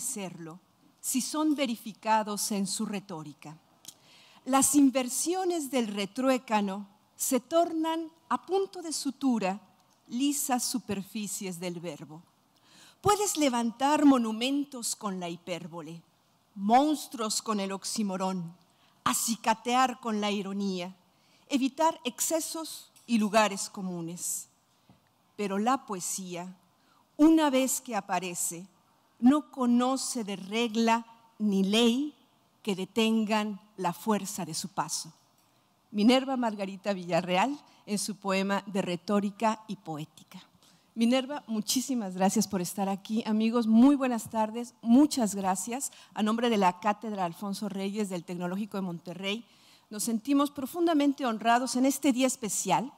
serlo si son verificados en su retórica. Las inversiones del retruécano se tornan a punto de sutura lisas superficies del verbo. Puedes levantar monumentos con la hipérbole, monstruos con el oximorón, acicatear con la ironía, evitar excesos y lugares comunes. Pero la poesía, una vez que aparece, no conoce de regla ni ley que detengan la fuerza de su paso. Minerva Margarita Villarreal en su poema de retórica y poética. Minerva, muchísimas gracias por estar aquí. Amigos, muy buenas tardes, muchas gracias. A nombre de la Cátedra Alfonso Reyes del Tecnológico de Monterrey, nos sentimos profundamente honrados en este día especial,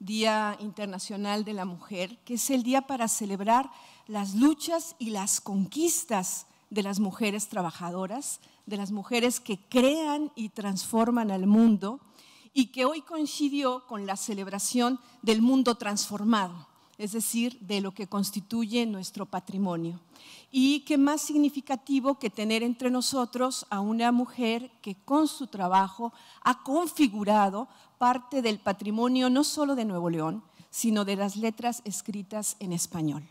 Día Internacional de la Mujer, que es el día para celebrar las luchas y las conquistas de las mujeres trabajadoras, de las mujeres que crean y transforman al mundo y que hoy coincidió con la celebración del mundo transformado, es decir, de lo que constituye nuestro patrimonio. Y qué más significativo que tener entre nosotros a una mujer que con su trabajo ha configurado parte del patrimonio no solo de Nuevo León, sino de las letras escritas en español.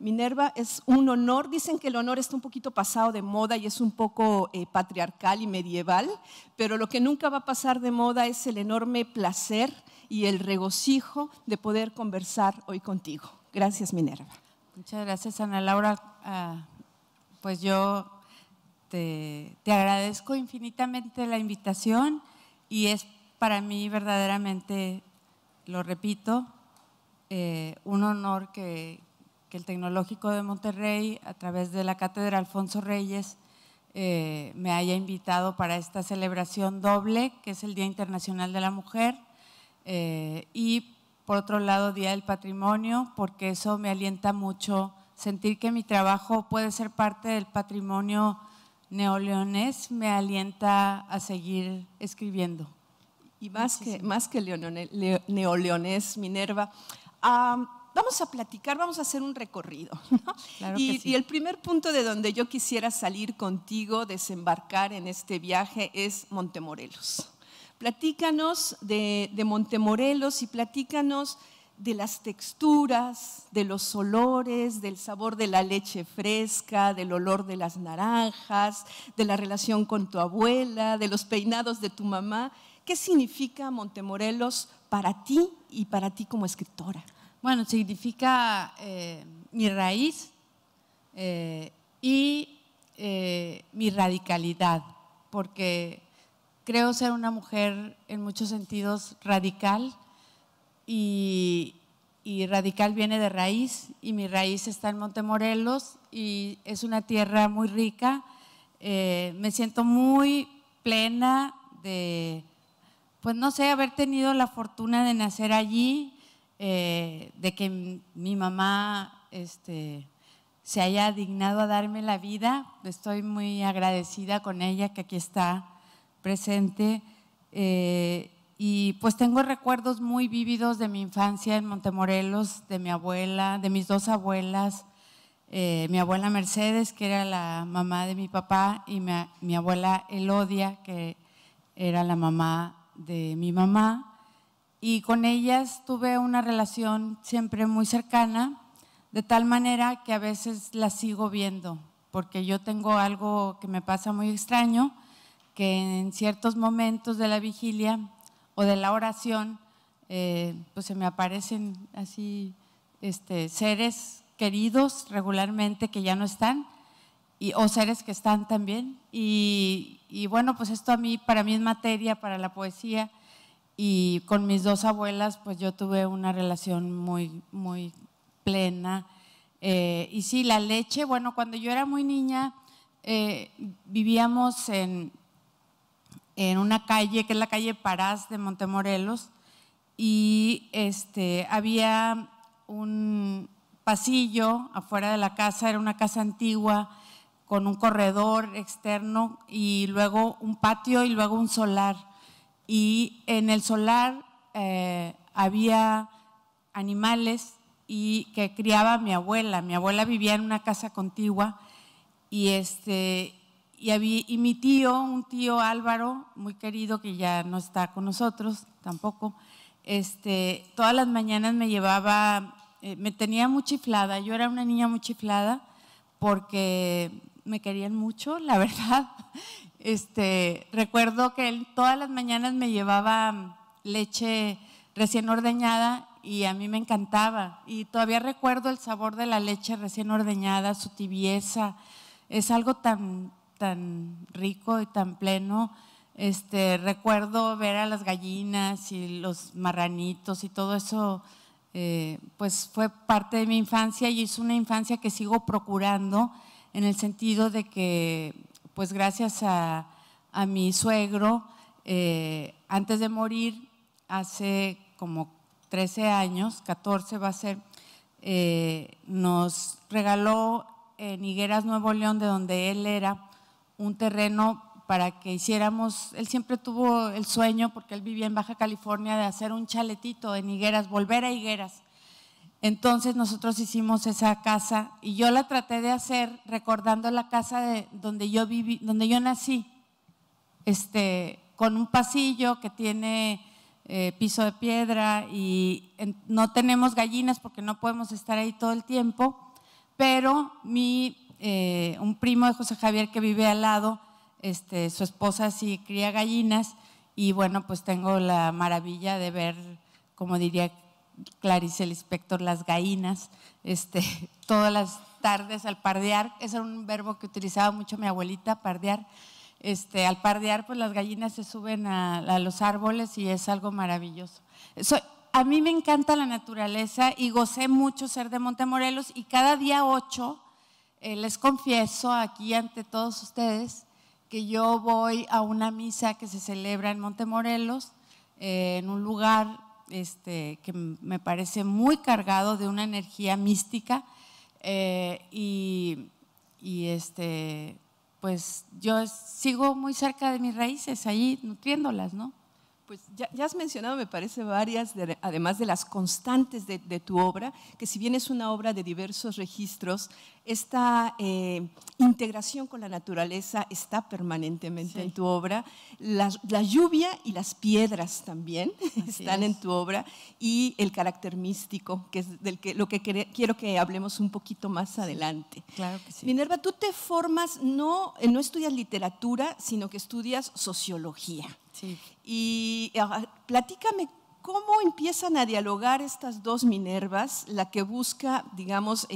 Minerva es un honor, dicen que el honor está un poquito pasado de moda y es un poco eh, patriarcal y medieval, pero lo que nunca va a pasar de moda es el enorme placer y el regocijo de poder conversar hoy contigo. Gracias, Minerva. Muchas gracias, Ana Laura. Ah, pues yo te, agradezco infinitamente la invitación y es para mí verdaderamente, lo repito, eh, un honor que, que el Tecnológico de Monterrey, a través de la Cátedra Alfonso Reyes, eh, me haya invitado para esta celebración doble, que es el Día Internacional de la Mujer, eh, y por otro lado, Día del Patrimonio, porque eso me alienta mucho sentir que mi trabajo puede ser parte del patrimonio neoleonés, me alienta a seguir escribiendo. Y más que, más que neoleonés, Minerva, Vamos a platicar, vamos a hacer un recorrido. y, el primer punto de donde yo quisiera salir contigo, desembarcar en este viaje, es Montemorelos. Platícanos de, Montemorelos y platícanos de las texturas, de los olores, del sabor de la leche fresca, del olor de las naranjas, de la relación con tu abuela, de los peinados de tu mamá. ¿Qué significa Montemorelos para ti y para ti como escritora? Bueno, significa eh, mi raíz eh, y eh, mi radicalidad, porque creo ser una mujer en muchos sentidos radical y, radical viene de raíz y mi raíz está en Montemorelos y es una tierra muy rica. me siento muy plena de, pues no sé, haber tenido la fortuna de nacer allí, eh, de que mi mamá este, se haya dignado a darme la vida. Estoy muy agradecida con ella que aquí está presente. Eh, y pues tengo recuerdos muy vívidos de mi infancia en Montemorelos, de mi abuela, de mis dos abuelas, eh, mi abuela Mercedes, que era la mamá de mi papá, y mi abuela Elodia, que era la mamá de mi mamá y con ellas tuve una relación siempre muy cercana, de tal manera que a veces las sigo viendo, porque yo tengo algo que me pasa muy extraño, que en ciertos momentos de la vigilia o de la oración, eh, pues se me aparecen así este, seres queridos regularmente que ya no están, y, o seres que están también. Y, y bueno, pues esto a mí, para mí es materia, para la poesía, y con mis dos abuelas pues yo tuve una relación muy, muy plena. Eh, y sí, la leche, bueno, cuando yo era muy niña eh, vivíamos en, en una calle que es la calle Parás de Montemorelos y este, había un pasillo afuera de la casa, era una casa antigua con un corredor externo y luego un patio y luego un solar y en el solar eh, había animales y que criaba mi abuela. Mi abuela vivía en una casa contigua y, este, y, mi tío, un tío Álvaro, muy querido que ya no está con nosotros tampoco, este, todas las mañanas me llevaba, eh, me tenía muy chiflada, yo era una niña muy chiflada porque me querían mucho, la verdad. Este, recuerdo que él todas las mañanas me llevaba mm, leche recién ordeñada y a mí me encantaba. Y todavía recuerdo el sabor de la leche recién ordeñada, su tibieza. Es algo tan, tan rico y tan pleno. Este, recuerdo ver a las gallinas y los marranitos y todo eso, eh, pues fue parte de mi infancia y es una infancia que sigo procurando en el sentido de que, pues gracias a, a mi suegro, eh, antes de morir, hace como 13 años, 14 va a ser, eh, nos regaló en Higueras, Nuevo León, de donde él era, un terreno para que hiciéramos, él siempre tuvo el sueño, porque él vivía en Baja California, de hacer un chaletito en Higueras, volver a Higueras. Entonces nosotros hicimos esa casa y yo la traté de hacer recordando la casa de donde yo viví, donde yo nací, este, con un pasillo que tiene eh, piso de piedra y no tenemos gallinas porque no podemos estar ahí todo el tiempo, pero mi, eh, un primo de José Javier que vive al lado, este, su esposa sí cría gallinas y bueno, pues tengo la maravilla de ver, como diría Clarice el Inspector, las gallinas, este, todas las tardes al pardear, ese era un verbo que utilizaba mucho mi abuelita, pardear. Este, al pardear, pues las gallinas se suben a, los árboles y es algo maravilloso. a mí me encanta la naturaleza y gocé mucho ser de Montemorelos y cada día 8, eh, les confieso aquí ante todos ustedes, que yo voy a una misa que se celebra en Montemorelos, eh, en un lugar este, que me parece muy cargado de una energía mística eh, y, este, pues yo sigo muy cerca de mis raíces, ahí nutriéndolas, ¿no? Pues ya, has mencionado, me parece, varias, además de las constantes de, de, tu obra, que si bien es una obra de diversos registros, esta eh, integración con la naturaleza está permanentemente en tu obra. La, lluvia y las piedras también están en tu obra y el carácter místico, que es del que, lo que quiero que hablemos un poquito más adelante. Claro que sí. Minerva, tú te formas, no, eh, no estudias literatura, sino que estudias sociología. Sí. Y eh, platícame ¿cómo empiezan a dialogar estas dos Minervas, la que busca, digamos,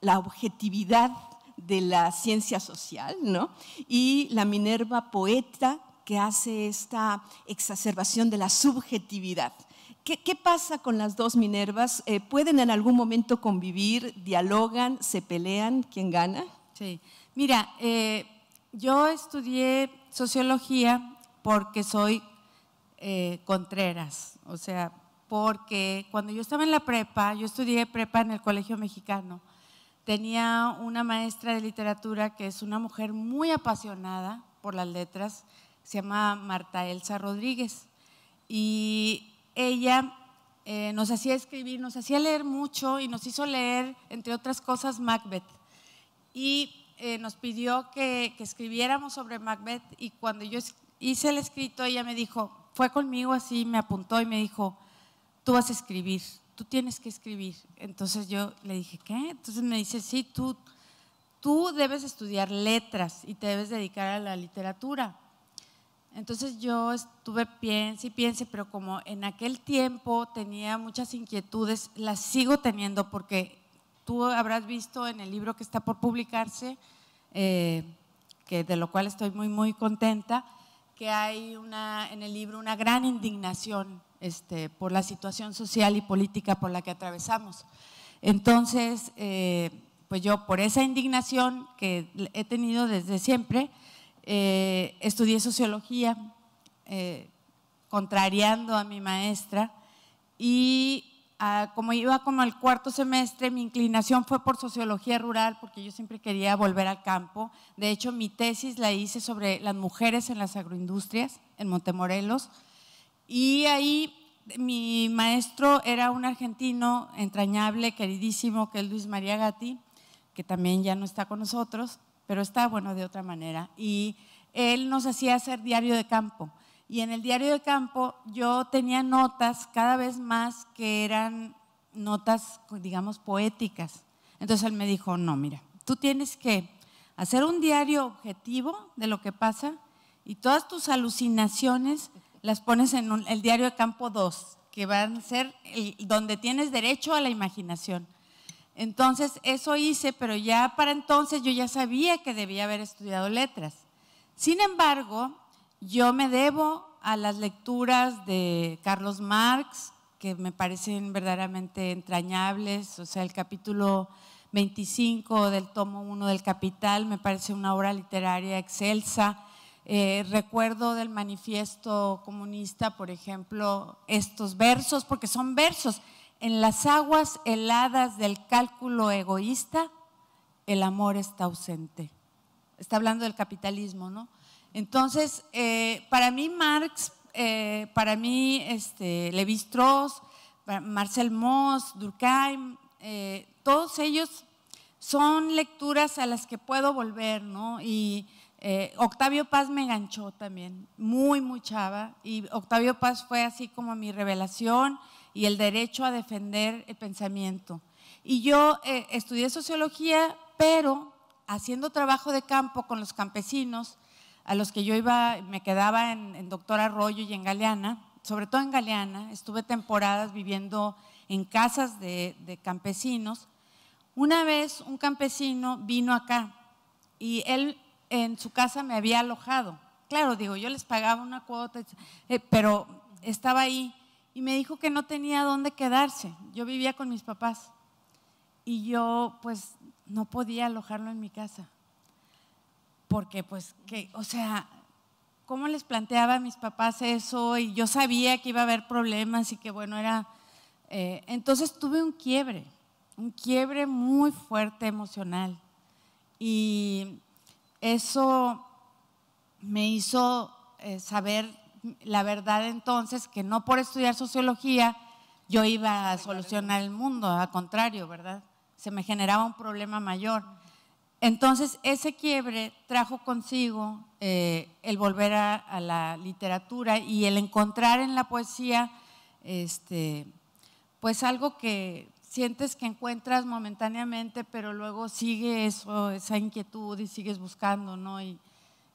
la objetividad de la ciencia social, ¿no? Y la Minerva poeta que hace esta exacerbación de la subjetividad. ¿Qué, pasa con las dos Minervas? Eh, ¿Pueden en algún momento convivir, dialogan, se pelean? ¿Quién gana? Sí. Mira, eh, yo estudié sociología porque soy eh, Contreras, o sea, porque cuando yo estaba en la prepa, yo estudié prepa en el Colegio Mexicano tenía una maestra de literatura que es una mujer muy apasionada por las letras, se llama Marta Elsa Rodríguez. Y ella eh, nos hacía escribir, nos hacía leer mucho y nos hizo leer, entre otras cosas, Macbeth. Y eh, nos pidió que, que escribiéramos sobre Macbeth y cuando yo hice el escrito, ella me dijo, fue conmigo así, me apuntó y me dijo, tú vas a escribir tú tienes que escribir. Entonces yo le dije, ¿qué? Entonces me dice, sí, tú, tú debes estudiar letras y te debes dedicar a la literatura. Entonces yo estuve piense y piense, pero como en aquel tiempo tenía muchas inquietudes, las sigo teniendo porque tú habrás visto en el libro que está por publicarse, eh, que de lo cual estoy muy, muy contenta, que hay una, en el libro una gran indignación este, por la situación social y política por la que atravesamos. Entonces, eh, pues yo por esa indignación que he tenido desde siempre, eh, estudié sociología, eh, contrariando a mi maestra, y Ah, como iba como al cuarto semestre, mi inclinación fue por sociología rural, porque yo siempre quería volver al campo. De hecho, mi tesis la hice sobre las mujeres en las agroindustrias en Montemorelos. Y ahí mi maestro era un argentino entrañable, queridísimo, que es Luis María Gatti, que también ya no está con nosotros, pero está, bueno, de otra manera. Y él nos hacía hacer diario de campo. Y en el diario de campo yo tenía notas cada vez más que eran notas, digamos, poéticas. Entonces él me dijo, no, mira, tú tienes que hacer un diario objetivo de lo que pasa y todas tus alucinaciones las pones en el diario de campo 2, que van a ser donde tienes derecho a la imaginación. Entonces, eso hice, pero ya para entonces yo ya sabía que debía haber estudiado letras. Sin embargo, yo me debo a las lecturas de Carlos Marx, que me parecen verdaderamente entrañables, o sea, el capítulo 25 del tomo 1 del Capital me parece una obra literaria excelsa. Eh, recuerdo del manifiesto comunista, por ejemplo, estos versos, porque son versos. En las aguas heladas del cálculo egoísta, el amor está ausente. Está hablando del capitalismo, ¿no? Entonces, eh, para mí Marx, eh, para mí este, Levi-Strauss, Marcel Mauss, Durkheim, eh, todos ellos son lecturas a las que puedo volver, ¿no? Y Octavio Paz me enganchó también, muy, muy chava, y Octavio Paz fue así como mi revelación y el derecho a defender el pensamiento. Y yo estudié sociología, pero haciendo trabajo de campo con los campesinos, a los que yo iba, me quedaba en, Doctor Arroyo y en Galeana, sobre todo en Galeana, estuve temporadas viviendo en casas de, campesinos. Una vez un campesino vino acá y él en su casa me había alojado. Claro, digo, yo les pagaba una cuota, eh, pero estaba ahí y me dijo que no tenía dónde quedarse. Yo vivía con mis papás y yo pues no podía alojarlo en mi casa porque pues que, o sea, ¿cómo les planteaba a mis papás eso? Y yo sabía que iba a haber problemas y que bueno, era... Eh, entonces tuve un quiebre, un quiebre muy fuerte emocional. Y eso me hizo eh, saber la verdad entonces que no por estudiar sociología yo iba a solucionar el mundo, al contrario, ¿verdad? Se me generaba un problema mayor. Entonces, ese quiebre trajo consigo eh, el volver a, la literatura y el encontrar en la poesía este, pues algo que sientes que encuentras momentáneamente, pero luego sigue esa inquietud y sigues buscando, ¿no? Y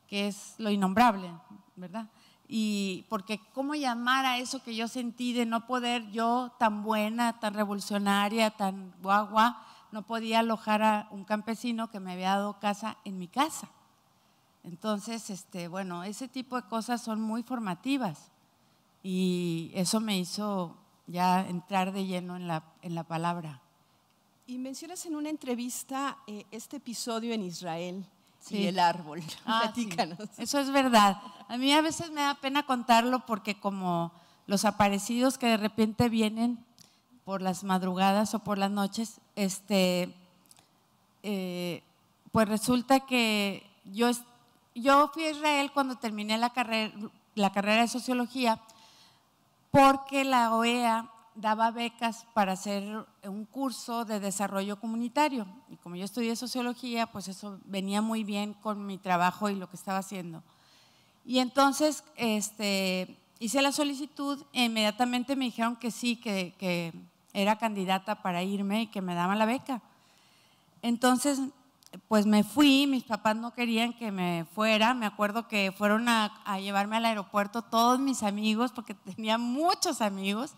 que es lo innombrable, ¿verdad? Y porque cómo llamar a eso que yo sentí de no poder yo tan buena, tan revolucionaria, tan guagua, no podía alojar a un campesino que me había dado casa en mi casa. Entonces, este, bueno, ese tipo de cosas son muy formativas y eso me hizo ya entrar de lleno en la, en la palabra. Y mencionas en una entrevista eh, este episodio en Israel y el árbol. Ah, Platícanos. Eso es verdad. A mí a veces me da pena contarlo porque como los aparecidos que de repente vienen por las madrugadas o por las noches, este, eh, pues resulta que yo, yo fui a Israel cuando terminé la carrera, la carrera de sociología porque la OEA daba becas para hacer un curso de desarrollo comunitario. Y como yo estudié sociología, pues eso venía muy bien con mi trabajo y lo que estaba haciendo. Y entonces este, hice la solicitud e inmediatamente me dijeron que sí, que, que, era candidata para irme y que me daban la beca. Entonces, pues me fui, mis papás no querían que me fuera, me acuerdo que fueron a, llevarme al aeropuerto todos mis amigos, porque tenía muchos amigos.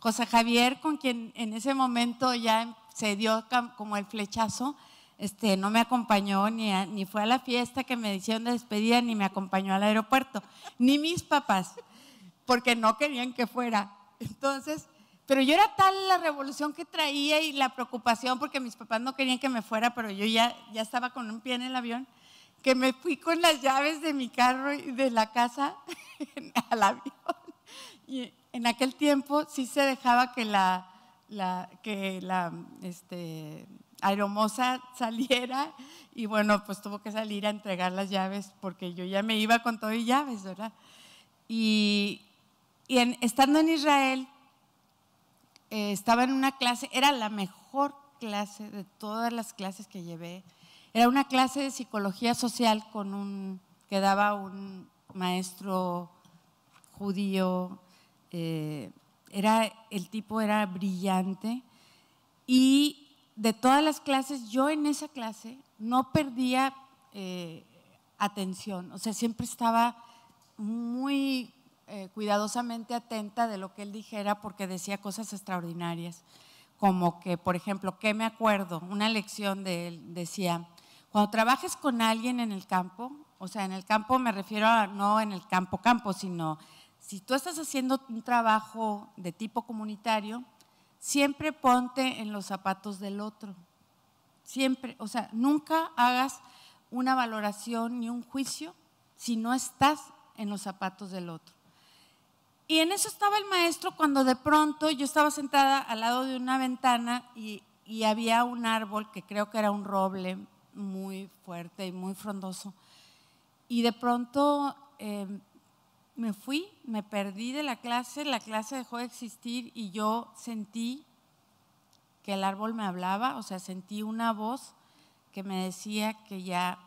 José Javier, con quien en ese momento ya se dio como el flechazo, este, no me acompañó ni, ni fue a la fiesta que me hicieron de despedida, ni me acompañó al aeropuerto, ni mis papás, porque no querían que fuera. Entonces, pero yo era tal la revolución que traía y la preocupación porque mis papás no querían que me fuera, pero yo ya, ya estaba con un pie en el avión, que me fui con las llaves de mi carro y de la casa al avión. Y en aquel tiempo sí se dejaba que la, la que la este, aeromoza saliera y bueno, pues tuvo que salir a entregar las llaves porque yo ya me iba con todo y llaves, ¿verdad? Y, y en, estando en Israel, eh, estaba en una clase, era la mejor clase de todas las clases que llevé. Era una clase de psicología social con un, que daba un maestro judío. Eh, era, el tipo era brillante. Y de todas las clases, yo en esa clase no perdía eh, atención. O sea, siempre estaba muy eh, cuidadosamente atenta de lo que él dijera porque decía cosas extraordinarias, como que, por ejemplo, que me acuerdo? Una lección de él decía, cuando trabajes con alguien en el campo, o sea, en el campo me refiero a no en el campo campo, sino si tú estás haciendo un trabajo de tipo comunitario, siempre ponte en los zapatos del otro. Siempre, o sea, nunca hagas una valoración ni un juicio si no estás en los zapatos del otro. Y en eso estaba el maestro cuando de pronto yo estaba sentada al lado de una ventana y, había un árbol que creo que era un roble muy fuerte y muy frondoso. Y de pronto em, me fui, me perdí de la clase, la clase dejó de existir y yo sentí que el árbol me hablaba, o sea, sentí una voz que me decía que ya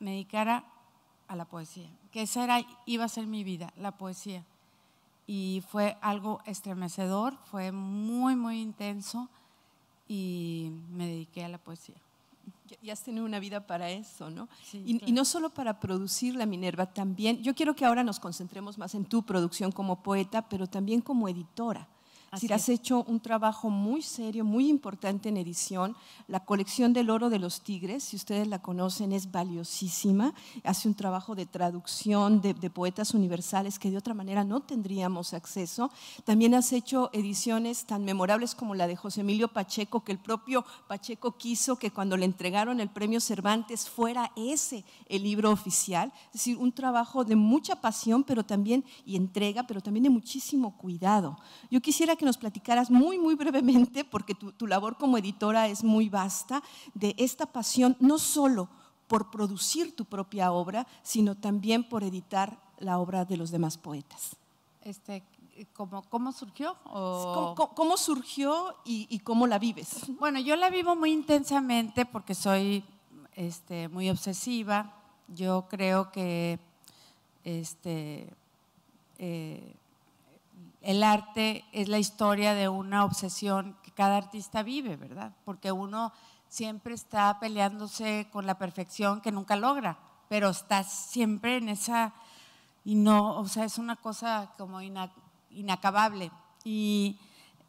me dedicara a la poesía, que esa era, iba a ser mi vida, la poesía y fue algo estremecedor, fue muy, muy intenso y me dediqué a la poesía. Ya has tenido una vida para eso, ¿no? y, y, no solo para producir la Minerva, también, yo quiero que ahora nos concentremos más en tu producción como poeta, pero también como editora es decir, has hecho un trabajo muy serio, muy importante en edición. La colección del oro de los tigres, si ustedes la conocen, es valiosísima. Hace un trabajo de traducción de, de poetas universales que de otra manera no tendríamos acceso. También has hecho ediciones tan memorables como la de José Emilio Pacheco, que el propio Pacheco quiso que cuando le entregaron el premio Cervantes fuera ese el libro oficial. Es decir, un trabajo de mucha pasión, pero también y entrega, pero también de muchísimo cuidado. Yo quisiera que nos platicaras muy, muy brevemente, porque tu, labor como editora es muy vasta, de esta pasión no solo por producir tu propia obra, sino también por editar la obra de los demás poetas. Este, ¿cómo, cómo surgió? ¿Cómo, surgió y, cómo la vives? Bueno, yo la vivo muy intensamente porque soy este, muy obsesiva. Yo creo que este, eh, el arte es la historia de una obsesión que cada artista vive, ¿verdad? Porque uno siempre está peleándose con la perfección que nunca logra, pero está siempre en esa, y no, o sea, es una cosa como inacabable. Y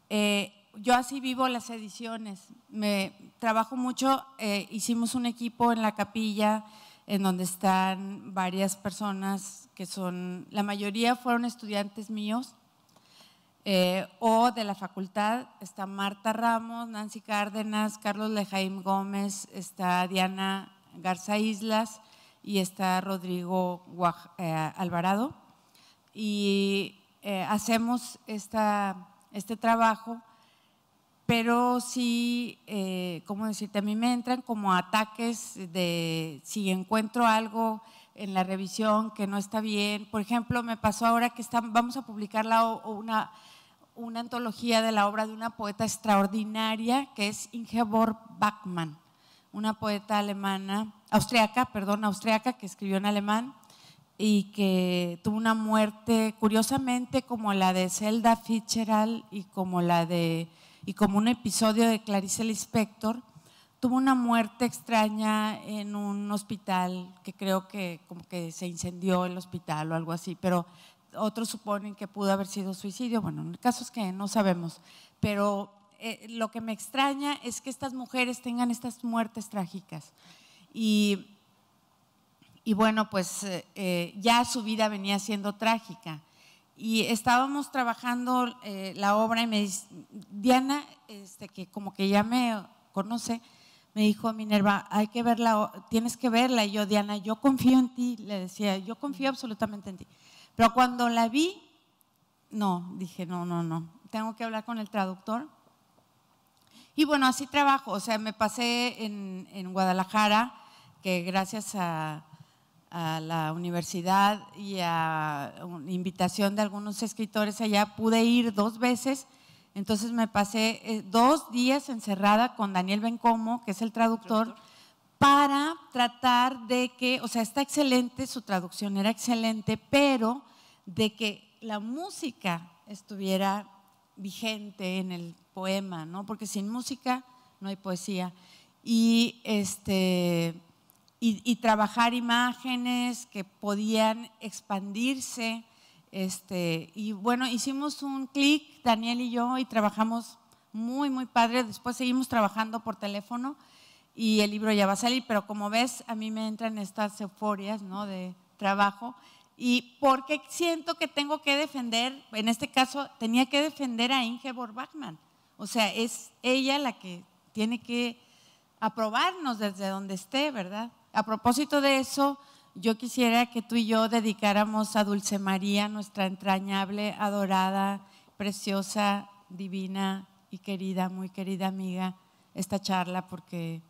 eh, yo así vivo las ediciones, me trabajo mucho, eh, hicimos un equipo en la capilla en donde están varias personas que son, la mayoría fueron estudiantes míos, eh, o de la facultad está Marta Ramos, Nancy Cárdenas, Carlos Lejaim Gómez, está Diana Garza Islas y está Rodrigo eh, Alvarado. Y eh, hacemos esta, este trabajo, pero sí, como decirte? A mí me entran como ataques de si encuentro algo en la revisión que no está bien. Por ejemplo, me pasó ahora que están, vamos a publicar una una antología de la obra de una poeta extraordinaria que es Ingeborg Bachmann, una poeta alemana, austriaca, perdón, austriaca que escribió en alemán y que tuvo una muerte curiosamente como la de Zelda Fitzgerald y como la de y como un episodio de Clarice Lispector, tuvo una muerte extraña en un hospital que creo que como que se incendió el hospital o algo así, pero otros suponen que pudo haber sido suicidio, bueno, el caso es que no sabemos, pero eh, lo que me extraña es que estas mujeres tengan estas muertes trágicas. Y, bueno, pues eh, eh, ya su vida venía siendo trágica. Y estábamos trabajando la obra y me dice, Diana, este, que como que ya me conoce, me dijo Minerva, hay que verla, tienes que verla. Y yo, Diana, yo confío en ti, le decía, yo confío absolutamente en ti. Pero cuando la vi, no, dije, no, no, no, tengo que hablar con el traductor. Y bueno, así trabajo, o sea, me pasé en, en Guadalajara, que gracias a, la universidad y a una invitación de algunos escritores allá, pude ir dos veces. Entonces me pasé eh, dos días encerrada con Daniel Bencomo, que es ¿El traductor? para tratar de que, o sea, está excelente, su traducción era excelente, pero de que la música estuviera vigente en el poema, ¿no? Porque sin música no hay poesía. Y, este, y, trabajar imágenes que podían expandirse. Este, y bueno, hicimos un clic, Daniel y yo, y trabajamos muy, muy padre. Después seguimos trabajando por teléfono y el libro ya va a salir, pero como ves, a mí me entran estas euforias de trabajo y porque siento que tengo que defender, en este caso tenía que defender a Ingeborg Bachmann. O sea, es ella la que tiene que aprobarnos desde donde esté, ¿verdad? A propósito de eso, yo quisiera que tú y yo dedicáramos a Dulce María, nuestra entrañable, adorada, preciosa, divina y querida, muy querida amiga, esta charla, porque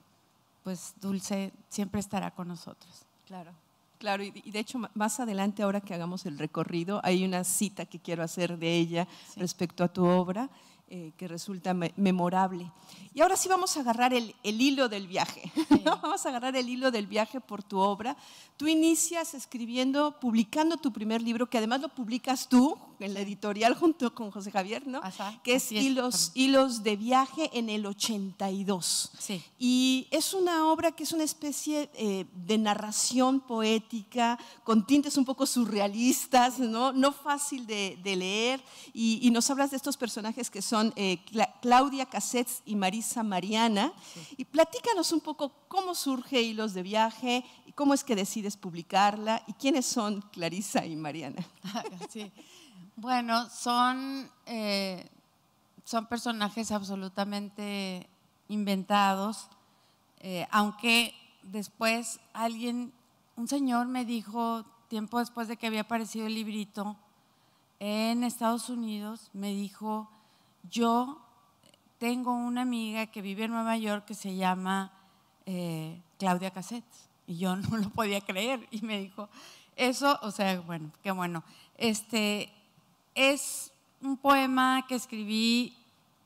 pues Dulce siempre estará con nosotros. Claro. Claro, y de hecho más adelante, ahora que hagamos el recorrido, hay una cita que quiero hacer de ella respecto a tu obra, eh, que resulta memorable. Y ahora sí vamos a agarrar el, hilo del viaje, vamos a agarrar el hilo del viaje por tu obra. Tú inicias escribiendo, publicando tu primer libro, que además lo publicas tú, en la editorial junto con José Javier, ¿no? que es, hilos, hilos, de Viaje en el 82. Sí. Y es una obra que es una especie eh, de narración poética, con tintes un poco surrealistas, no, no fácil de, leer. Y, nos hablas de estos personajes que son eh, Claudia Cassetz y Marisa Mariana. Y platícanos un poco cómo surge Hilos de Viaje y cómo es que decides publicarla y quiénes son Clarisa y Mariana. Ah, sí. Bueno, son, eh, son personajes absolutamente inventados, eh, aunque después alguien, un señor me dijo, tiempo después de que había aparecido el librito, en Estados Unidos, me dijo, yo tengo una amiga que vive en Nueva York que se llama eh, Claudia Cassettes. Y yo no lo podía creer. Y me dijo, eso, o sea, bueno, qué bueno. Este, es un poema que escribí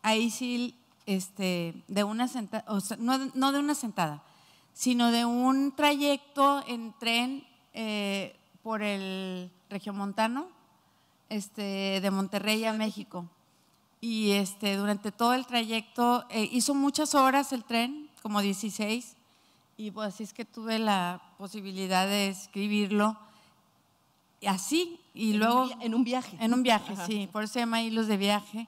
a Isil, este, de una sentada, no, de una sentada, sino de un trayecto en tren eh, por el Regiomontano, este, de Monterrey a México. Y este, durante todo el trayecto eh, hizo muchas horas el tren, como 16, y pues así es que tuve la posibilidad de escribirlo así, y en luego... Un en un viaje. En un viaje, sí, por eso se llama hilos de viaje.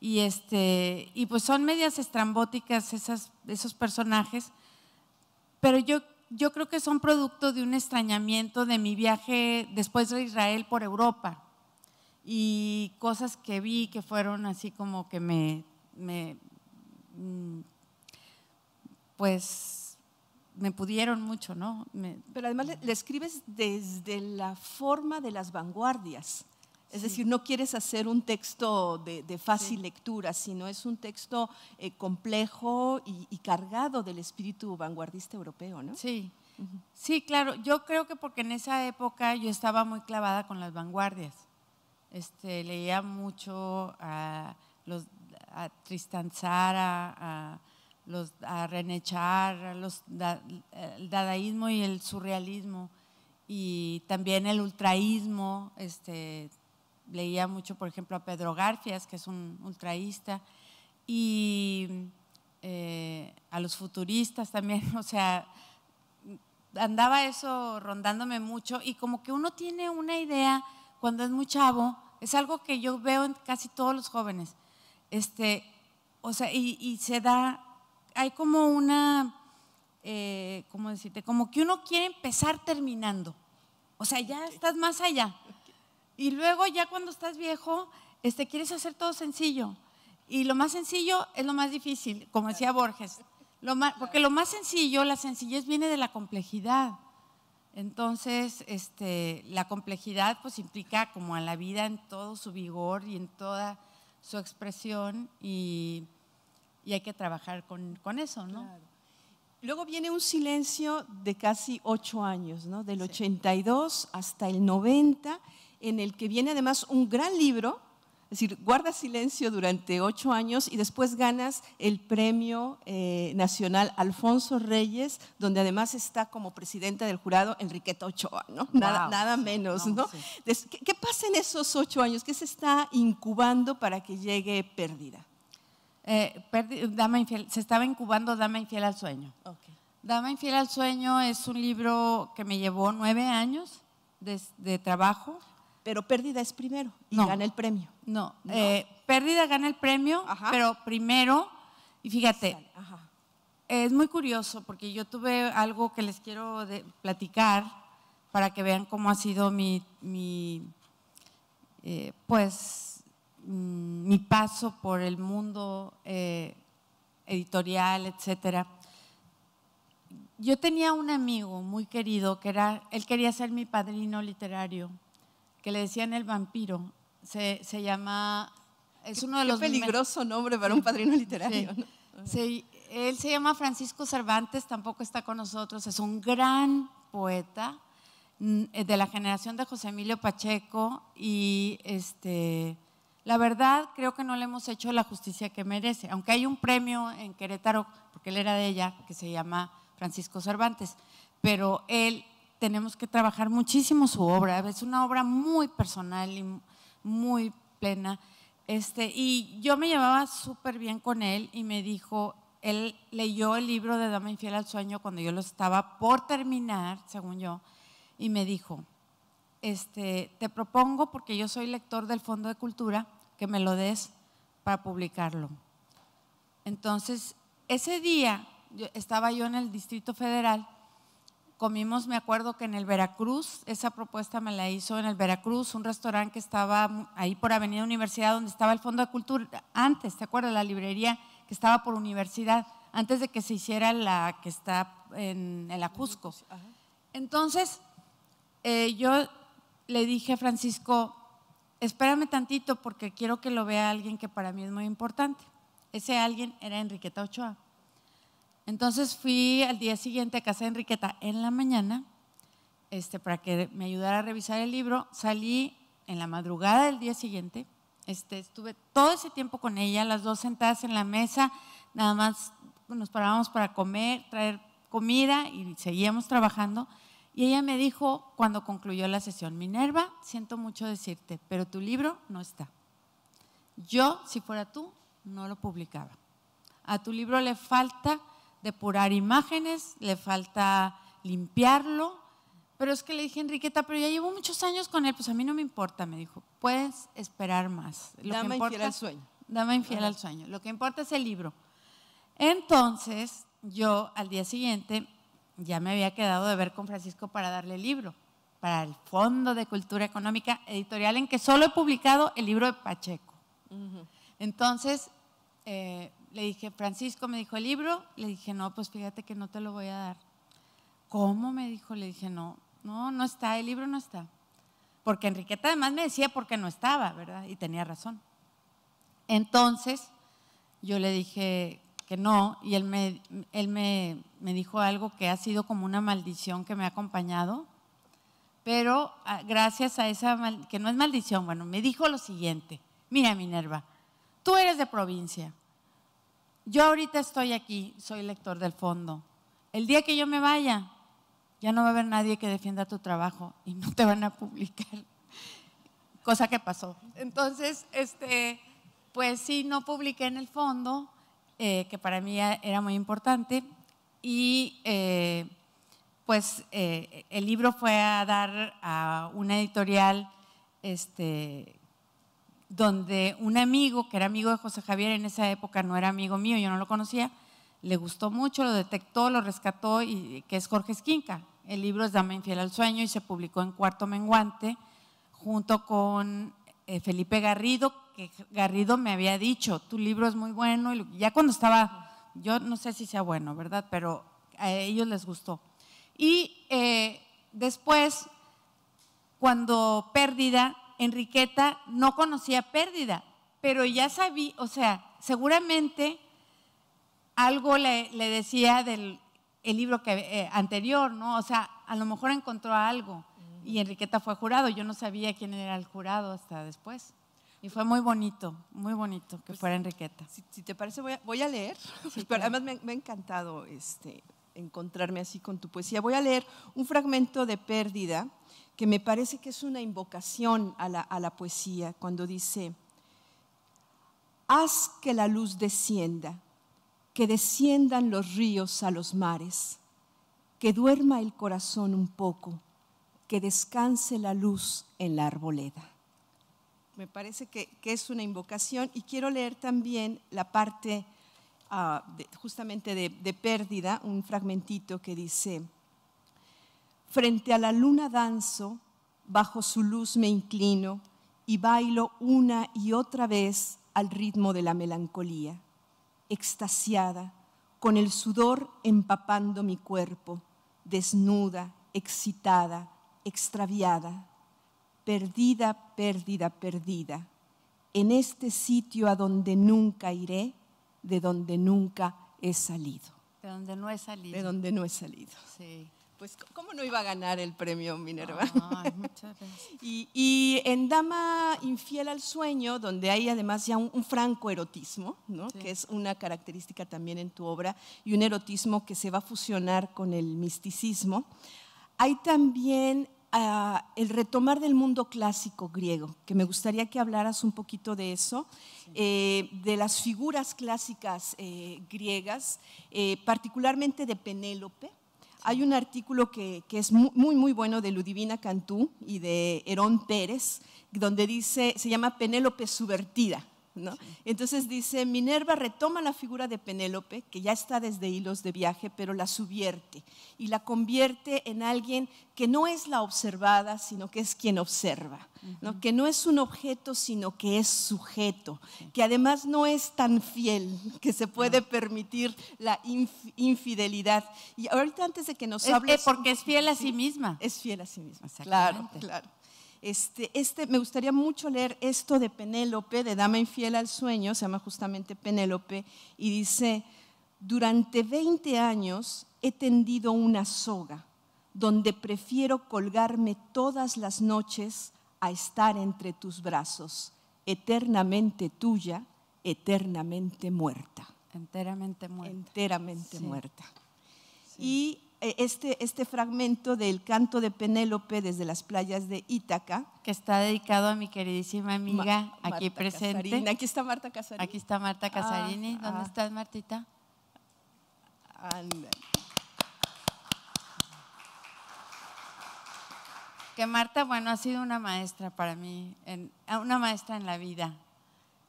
Y, este, y pues son medias estrambóticas esas, esos personajes, pero yo, yo creo que son producto de un extrañamiento de mi viaje después de Israel por Europa y cosas que vi que fueron así como que me, me mm, pues me pudieron mucho, ¿no? Pero además le, escribes desde la forma de las vanguardias. Es decir, no quieres hacer un texto de, fácil lectura, sino es un texto eh, complejo y, cargado del espíritu vanguardista europeo, ¿no? Sí, sí, claro. Yo creo que porque en esa época yo estaba muy clavada con las vanguardias. Este, leía mucho a, los, a Tristan a a Renechar, el dadaísmo y el surrealismo, y también el ultraísmo. Este, leía mucho, por ejemplo, a Pedro Garfias, que es un ultraísta, y eh, a los futuristas también, o sea, andaba eso rondándome mucho y como que uno tiene una idea cuando es muy chavo, es algo que yo veo en casi todos los jóvenes, este, o sea, y se da hay como una, eh, ¿cómo decirte? Como que uno quiere empezar terminando. O sea, ya estás más allá. Y luego ya cuando estás viejo, este, quieres hacer todo sencillo. Y lo más sencillo es lo más difícil, como decía Borges. Lo porque lo más sencillo, la sencillez viene de la complejidad. Entonces, este, la complejidad pues implica como a la vida en todo su vigor y en toda su expresión y y hay que trabajar con, eso, ¿no? Luego viene un silencio de casi ocho años, ¿no? Del 82 hasta el 90, en el que viene además un gran libro, es decir, guardas silencio durante ocho años y después ganas el premio eh, nacional Alfonso Reyes, donde además está como presidenta del jurado Enriqueta Ochoa, ¿no? Nada, menos, ¿no? ¿Qué, ¿Qué, pasa en esos ocho años? ¿Qué se está incubando para que llegue pérdida? Eh, Dama infiel, se estaba incubando Dama infiel al sueño. Dama infiel al sueño es un libro que me llevó nueve años de, trabajo. Pero Pérdida es primero y gana el premio. No, eh, Pérdida gana el premio, pero primero, y fíjate, es muy curioso porque yo tuve algo que les quiero platicar para que vean cómo ha sido mi, mi eh, pues, Mm, mi paso por el mundo eh, editorial, etcétera. Yo tenía un amigo muy querido que era, él quería ser mi padrino literario, que le decían el vampiro. Se, se llama, es uno de los... Qué peligroso nombre para un padrino literario. él se llama Francisco Cervantes, tampoco está con nosotros, es un gran poeta mm, eh, de la generación de José Emilio Pacheco y este la verdad, creo que no le hemos hecho la justicia que merece, aunque hay un premio en Querétaro, porque él era de ella, que se llama Francisco Cervantes, pero él tenemos que trabajar muchísimo su obra, es una obra muy personal y muy plena. Este, y yo me llevaba súper bien con él y me dijo, él leyó el libro de Dama Infiel al Sueño cuando yo lo estaba por terminar, según yo, y me dijo, este, te propongo, porque yo soy lector del Fondo de Cultura, que me lo des para publicarlo. Entonces, ese día estaba yo en el Distrito Federal, comimos, me acuerdo que en el Veracruz, esa propuesta me la hizo en el Veracruz, un restaurante que estaba ahí por Avenida Universidad, donde estaba el Fondo de Cultura, antes, ¿te acuerdas? La librería que estaba por Universidad, antes de que se hiciera la que está en el Ajusco. Entonces, eh, yo le dije a Francisco, espérame tantito porque quiero que lo vea alguien que para mí es muy importante. Ese alguien era Enriqueta Ochoa. Entonces fui al día siguiente a casa de Enriqueta en la mañana este, para que me ayudara a revisar el libro. Salí en la madrugada del día siguiente. Este, estuve todo ese tiempo con ella, las dos sentadas en la mesa, nada más nos parábamos para comer, traer comida y seguíamos trabajando. Y ella me dijo cuando concluyó la sesión, Minerva, siento mucho decirte, pero tu libro no está. Yo, si fuera tú, no lo publicaba. A tu libro le falta depurar imágenes, le falta limpiarlo, pero es que le dije, Enriqueta, pero ya llevo muchos años con él, pues a mí no me importa, me dijo, puedes esperar más. Lo dame que infiel al sueño. Dame infiel al sueño, lo que importa es el libro. Entonces, yo al día siguiente ya me había quedado de ver con Francisco para darle el libro, para el Fondo de Cultura Económica Editorial, en que solo he publicado el libro de Pacheco. Entonces, eh, le dije, Francisco me dijo el libro, le dije, no, pues fíjate que no te lo voy a dar. ¿Cómo? Me dijo, le dije, no, no, no está, el libro no está. Porque Enriqueta además me decía por qué no estaba, ¿verdad? Y tenía razón. Entonces, yo le dije, que no, y él, me, él me, dijo algo que ha sido como una maldición que me ha acompañado, pero ah, gracias a esa, que no es maldición, bueno, me dijo lo siguiente, mira Minerva, tú eres de provincia, yo ahorita estoy aquí, soy lector del fondo, el día que yo me vaya, ya no va a haber nadie que defienda tu trabajo y no te van a publicar, cosa que pasó. Entonces, este, pues sí, no publiqué en el fondo eh, que para mí era muy importante. Y eh, pues eh, el libro fue a dar a una editorial este, donde un amigo, que era amigo de José Javier, en esa época no era amigo mío, yo no lo conocía, le gustó mucho, lo detectó, lo rescató, y, que es Jorge Esquinca. El libro es Dama Infiel al Sueño y se publicó en Cuarto Menguante junto con Felipe Garrido, Garrido me había dicho, tu libro es muy bueno, y ya cuando estaba, yo no sé si sea bueno, ¿verdad? Pero a ellos les gustó. Y eh, después, cuando Pérdida, Enriqueta no conocía Pérdida, pero ya sabía, o sea, seguramente algo le, decía del el libro que, eh, anterior, ¿no? O sea, a lo mejor encontró algo. Y Enriqueta fue jurado, yo no sabía quién era el jurado hasta después. Y fue muy bonito, muy bonito que pues, fuera Enriqueta. Si, te parece, voy a, leer. Pero Además, me, ha encantado este, encontrarme así con tu poesía. Voy a leer un fragmento de Pérdida que me parece que es una invocación a la poesía, cuando dice, haz que la luz descienda, que desciendan los ríos a los mares, que duerma el corazón un poco, que descanse la luz en la arboleda me parece que, es una invocación y quiero leer también la parte ah, justamente de pérdida, un fragmentito que dice, frente a la luna danzo, bajo su luz me inclino y bailo una y otra vez al ritmo de la melancolía, extasiada, con el sudor empapando mi cuerpo, desnuda, excitada, extraviada perdida, perdida, perdida, en este sitio a donde nunca iré, de donde nunca he salido. De donde no he salido. De donde no he salido. Sí. Pues, ¿cómo no iba a ganar el premio Minerva? muchas gracias. Y, en Dama Infiel al Sueño, donde hay además ya un, franco erotismo, ¿no? que es una característica también en tu obra, y un erotismo que se va a fusionar con el misticismo, hay también el retomar del mundo clásico griego, que me gustaría que hablaras un poquito de eso, eh, de las figuras clásicas eh, griegas, eh, particularmente de Penélope. Hay un artículo que, que, es muy, muy bueno de Ludivina Cantú y de Herón Pérez, donde dice, se llama Penélope subvertida. Entonces dice, Minerva retoma la figura de Penélope, que ya está desde hilos de viaje, pero la subvierte y la convierte en alguien que no es la observada, sino que es quien observa, ¿no? que no es un objeto, sino que es sujeto, que además no es tan fiel, que se puede permitir la infidelidad. Y ahorita antes de que nos hables... porque es fiel a sí misma. Es fiel a sí misma, claro, claro. Este, este, me gustaría mucho leer esto de Penélope, de Dama Infiel al Sueño, se llama justamente Penélope, y dice, durante 20 años he tendido una soga donde prefiero colgarme todas las noches a estar entre tus brazos, eternamente tuya, eternamente muerta. Enteramente muerta. Enteramente muerta. Y eh, este, este fragmento del canto de Penélope desde las playas de Ítaca. Que está dedicado a mi queridísima amiga aquí presente. Aquí está Marta Casarini. Aquí está Marta ah, Casarini. ¿eh? ¿Dónde ah. estás, Martita? Anda. Que Marta, bueno, ha sido una maestra para mí, ah, una maestra en la vida.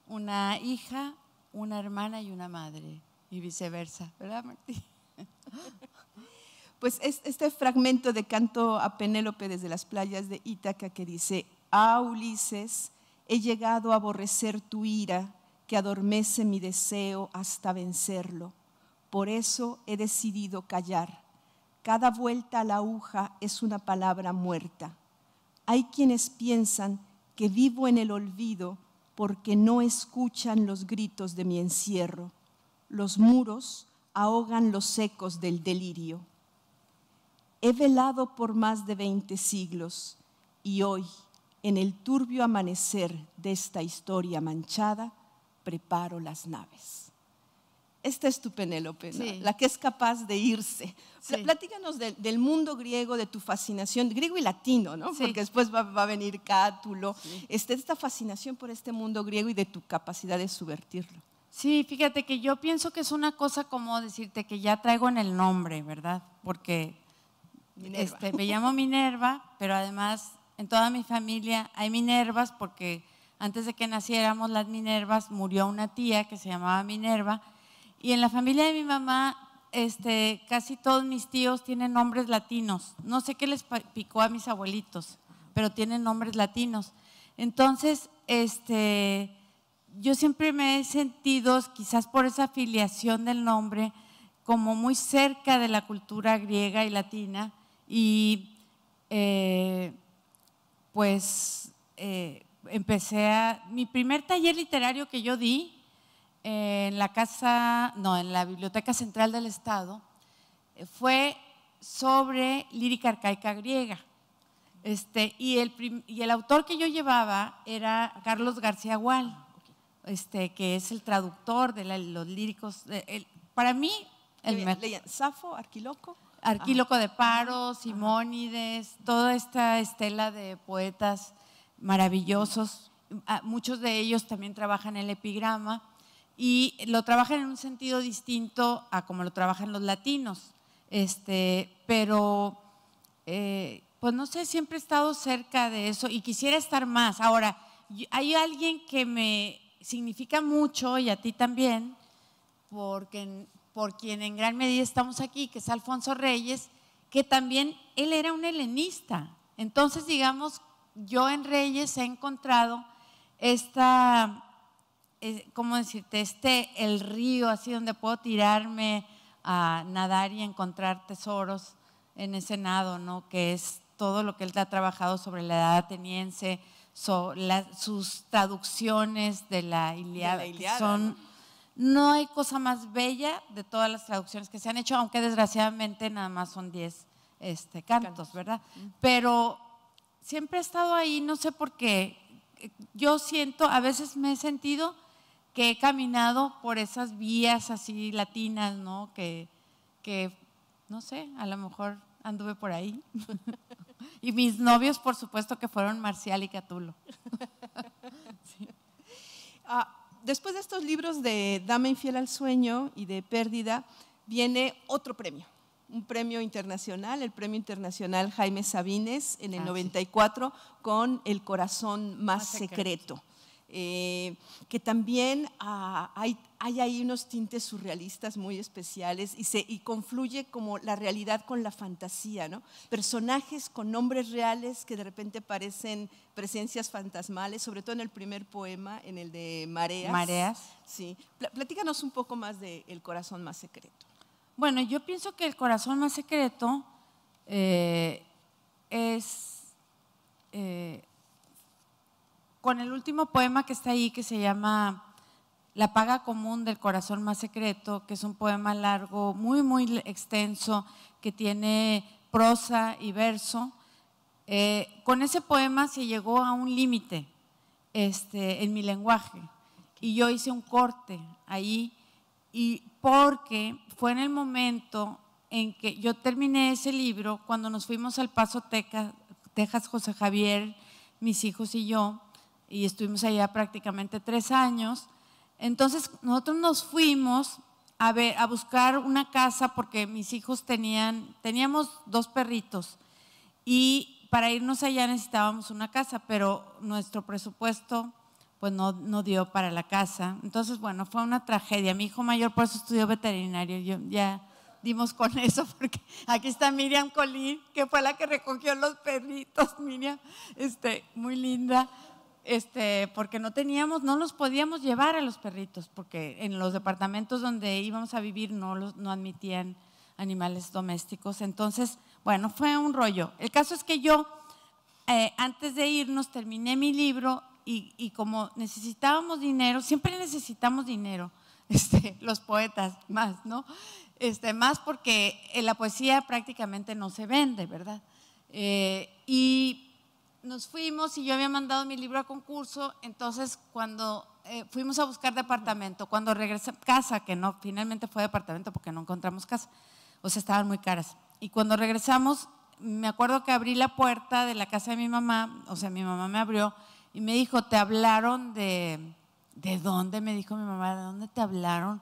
Una hija, una hermana y una madre. Y viceversa, ¿verdad, Martí? pues este fragmento de canto a Penélope desde las playas de Ítaca que dice, ah Ulises, he llegado a aborrecer tu ira que adormece mi deseo hasta vencerlo. Por eso he decidido callar. Cada vuelta a la aguja es una palabra muerta. Hay quienes piensan que vivo en el olvido porque no escuchan los gritos de mi encierro. Los muros ahogan los ecos del delirio he velado por más de 20 siglos y hoy, en el turbio amanecer de esta historia manchada, preparo las naves. Esta es tu Penélope, la que es capaz de irse. Platíganos Platícanos del mundo griego, de tu fascinación, griego y latino, ¿no? Porque después va, a venir Cátulo. Este, esta fascinación por este mundo griego y de tu capacidad de subvertirlo. Sí, fíjate que yo pienso que es una cosa como decirte que ya traigo en el nombre, ¿verdad? Porque este, me llamo Minerva, pero además en toda mi familia hay Minervas porque antes de que naciéramos las Minervas murió una tía que se llamaba Minerva y en la familia de mi mamá este, casi todos mis tíos tienen nombres latinos. No sé qué les picó a mis abuelitos, pero tienen nombres latinos. Entonces, este, yo siempre me he sentido, quizás por esa afiliación del nombre, como muy cerca de la cultura griega y latina y eh, pues eh, empecé a, mi primer taller literario que yo di eh, en la casa, no, en la Biblioteca Central del Estado, fue sobre lírica arcaica griega. Este, y, el, y el autor que yo llevaba era Carlos García Gual, este, que es el traductor de los líricos. el, para mí, el Safo, Arquiloco. Arquíloco de Paros, Simónides, toda esta estela de poetas maravillosos. Ah, muchos de ellos también trabajan el epigrama y lo trabajan en un sentido distinto a como lo trabajan los latinos. Este, pero, eh, pues no sé, siempre he estado cerca de eso y quisiera estar más. Ahora, hay alguien que me significa mucho y a ti también, porque por quien en gran medida estamos aquí, que es Alfonso Reyes, que también él era un helenista. Entonces, digamos, yo en Reyes he encontrado esta, eh, ¿cómo decirte? Este, el río así donde puedo tirarme a nadar y encontrar tesoros en ese nado, ¿no? Que es todo lo que él ha trabajado sobre la edad ateniense, sus traducciones de la Iliada, no hay cosa más bella de todas las traducciones que se han hecho, aunque desgraciadamente nada más son 10 este, cantos, ¿verdad? Pero siempre he estado ahí, no sé por qué. Yo siento, a veces me he sentido que he caminado por esas vías así latinas, ¿no? Que, que no sé, a lo mejor anduve por ahí. y mis novios, por supuesto, que fueron Marcial y Catulo. sí. Ah, después de estos libros de Dama infiel al sueño y de Pérdida, viene otro premio, un premio internacional, el premio internacional Jaime Sabines en el 94 ah, con El corazón más, secreto. Eh, que también ah, hay, hay, ahí unos tintes surrealistas muy especiales y, se, confluye como la realidad con la fantasía, ¿no? Personajes con nombres reales que de repente parecen presencias fantasmales, sobre todo en el primer poema, en el de Mareas. Mareas. Sí. Platícanos un poco más de El corazón más secreto. Bueno, yo pienso que El corazón más secreto eh, es... Eh, con el último poema que está ahí, que se llama La paga común del corazón más secreto, que es un poema largo, muy, muy extenso, que tiene prosa y verso. Eh, con ese poema se llegó a un límite este, en mi lenguaje y yo hice un corte ahí y porque fue en el momento en que yo terminé ese libro cuando nos fuimos al Paso Texas, José Javier, mis hijos y yo, y estuvimos allá prácticamente tres años. Entonces nosotros nos fuimos a, ver, a buscar una casa porque mis hijos tenían, teníamos dos perritos y para irnos allá necesitábamos una casa, pero nuestro presupuesto pues no, no dio para la casa. Entonces, bueno, fue una tragedia. Mi hijo mayor por eso estudió veterinario. Yo ya dimos con eso, porque aquí está Miriam Colín, que fue la que recogió los perritos, Miriam, este, muy linda este, porque no teníamos, no los podíamos llevar a los perritos, porque en los departamentos donde íbamos a vivir no, los, no admitían animales domésticos. Entonces, bueno, fue un rollo. El caso es que yo, eh, antes de irnos, terminé mi libro y, y, como necesitábamos dinero, siempre necesitamos dinero, este, los poetas más, ¿no? Este, más porque la poesía prácticamente no se vende, ¿verdad? Eh, y nos fuimos y yo había mandado mi libro a concurso, entonces cuando eh, fuimos a buscar departamento, cuando regresé casa, que no, finalmente fue departamento porque no encontramos casa, o sea, estaban muy caras. Y cuando regresamos, me acuerdo que abrí la puerta de la casa de mi mamá, o sea, mi mamá me abrió y me dijo, te hablaron de, ¿de dónde? Me dijo mi mamá, ¿de dónde te hablaron?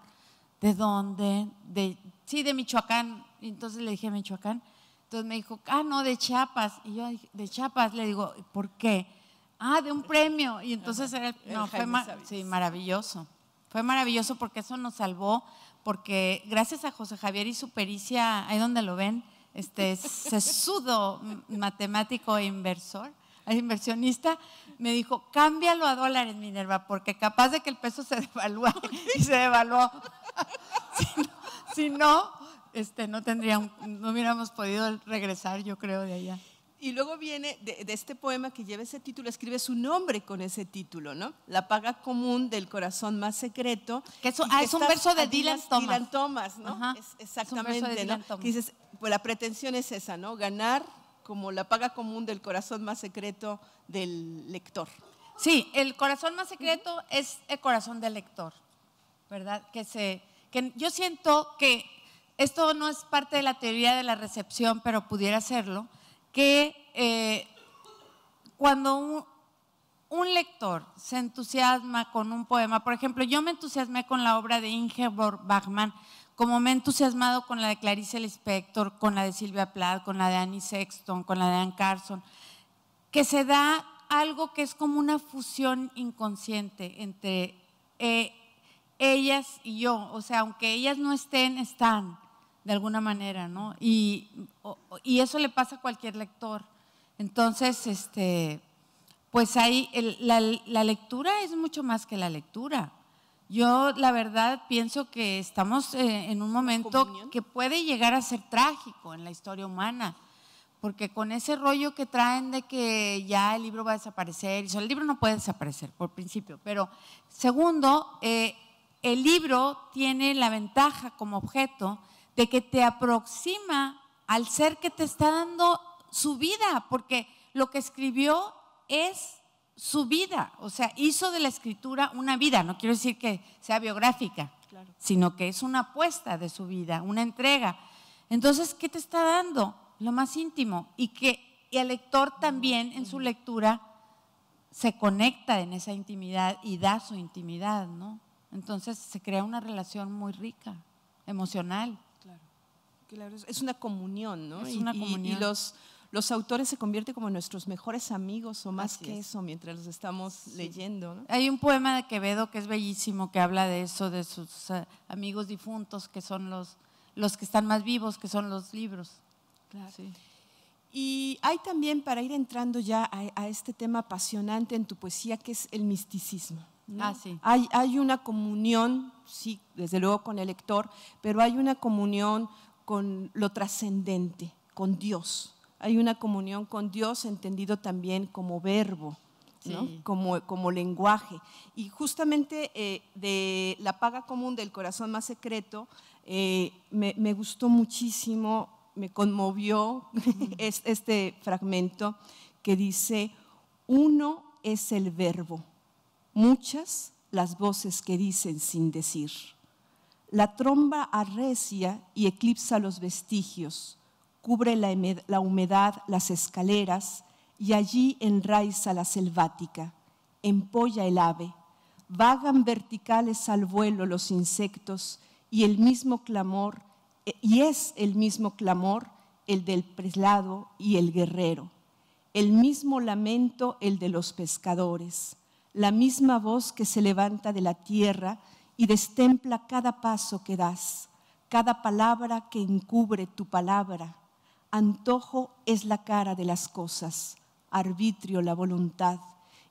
¿De dónde? De, sí, de Michoacán. entonces le dije, Michoacán. Entonces me dijo, ah, no, de Chiapas. Y yo de Chiapas, le digo, ¿por qué? Ah, de un premio. Y entonces era, no, fue maravilloso. Fue maravilloso porque eso nos salvó, porque gracias a José Javier y su pericia, ahí donde lo ven, este sesudo matemático e inversor, e inversionista, me dijo, cámbialo a dólares, Minerva, porque capaz de que el peso se devalúa y se devaluó. si, no, si no, este, no tendría no hubiéramos podido regresar, yo creo, de allá. Y luego viene de, este poema que lleva ese título, escribe su nombre con ese título, ¿no? La paga común del corazón más secreto. Que es un verso de Dylan, Thomas. ¿no? exactamente, ¿no? Thomas. pues la pretensión es esa, ¿no? Ganar como la paga común del corazón más secreto del lector. Sí, el corazón más secreto es el corazón del lector, ¿verdad? Que se, que yo siento que esto no es parte de la teoría de la recepción, pero pudiera serlo, que eh, cuando un, lector se entusiasma con un poema, por ejemplo, yo me entusiasmé con la obra de Ingeborg Bachmann, como me he entusiasmado con la de Clarice Lispector, con la de Silvia Plath, con la de Annie Sexton, con la de Anne Carson, que se da algo que es como una fusión inconsciente entre eh, ellas y yo, o sea, aunque ellas no estén, están de alguna manera, ¿no? Y, eso le pasa a cualquier lector. Entonces, este, pues ahí la, lectura es mucho más que la lectura. Yo la verdad pienso que estamos eh, en un momento que puede llegar a ser trágico en la historia humana, porque con ese rollo que traen de que ya el libro va a desaparecer, el libro no puede desaparecer por principio, pero segundo, eh, el libro tiene la ventaja como objeto de que te aproxima al ser que te está dando su vida, porque lo que escribió es su vida, o sea, hizo de la escritura una vida, no quiero decir que sea biográfica, sino que es una apuesta de su vida, una entrega. Entonces, ¿qué te está dando? Lo más íntimo y que el lector también en su lectura se conecta en esa intimidad y da su intimidad, ¿no? Entonces se crea una relación muy rica, emocional es una comunión, ¿no? y, los, autores se convierten como nuestros mejores amigos o más que eso mientras los estamos leyendo. Hay un poema de Quevedo que es bellísimo, que habla de eso, de sus eh, amigos difuntos, que son los, los que están más vivos, que son los libros. Claro. Y hay también, para ir entrando ya a, este tema apasionante en tu poesía, que es el misticismo. Ah, sí. hay, hay una comunión, sí, desde luego con el lector, pero hay una comunión con lo trascendente, con Dios. Hay una comunión con Dios entendido también como verbo. Como, lenguaje. Y justamente eh, de La paga común del corazón más secreto, eh, me, gustó muchísimo, me conmovió este fragmento que dice, uno es el verbo, muchas las voces que dicen sin decir. La tromba arrecia y eclipsa los vestigios, cubre la humedad las escaleras y allí enraiza la selvática, empolla el ave, vagan verticales al vuelo los insectos y el mismo clamor, e, y es el mismo clamor el del preslado y el guerrero, el mismo lamento el de los pescadores, la misma voz que se levanta de la tierra, y destempla cada paso que das, cada palabra que encubre tu palabra. Antojo es la cara de las cosas, arbitrio la voluntad,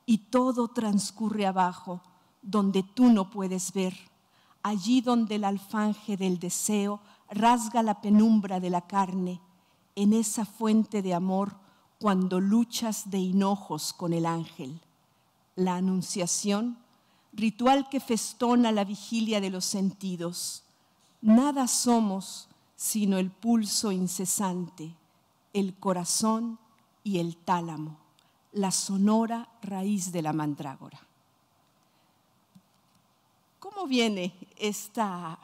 y todo transcurre abajo, donde tú no puedes ver, allí donde el alfanje del deseo rasga la penumbra de la carne, en esa fuente de amor cuando luchas de hinojos con el ángel. La anunciación ritual que festona la vigilia de los sentidos. Nada somos sino el pulso incesante, el corazón y el tálamo, la sonora raíz de la mandrágora. ¿Cómo viene esta,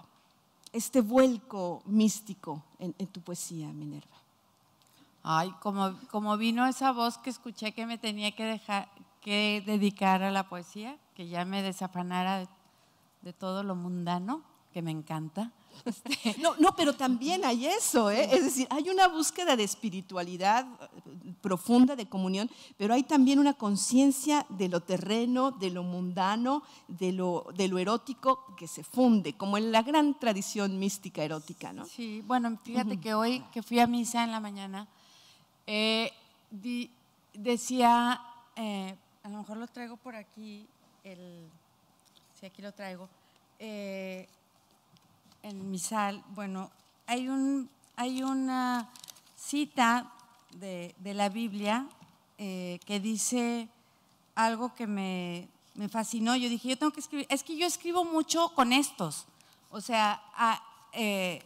este vuelco místico en, tu poesía, Minerva? Ay, como, vino esa voz que escuché que me tenía que dejar, que dedicar a la poesía, que ya me desafanara de, todo lo mundano, que me encanta. Este, no, no, pero también hay eso, ¿eh? es decir, hay una búsqueda de espiritualidad eh, profunda, de comunión, pero hay también una conciencia de lo terreno, de lo mundano, de lo, de lo erótico que se funde, como en la gran tradición mística erótica, ¿no? Sí, bueno, fíjate que hoy que fui a misa en la mañana, eh, decía a lo mejor lo traigo por aquí, el, aquí lo traigo, eh, en en sal. bueno, hay, un, hay una cita de, la Biblia eh, que dice algo que me, fascinó. Yo dije, yo tengo que escribir, es que yo escribo mucho con estos, o sea, a, eh,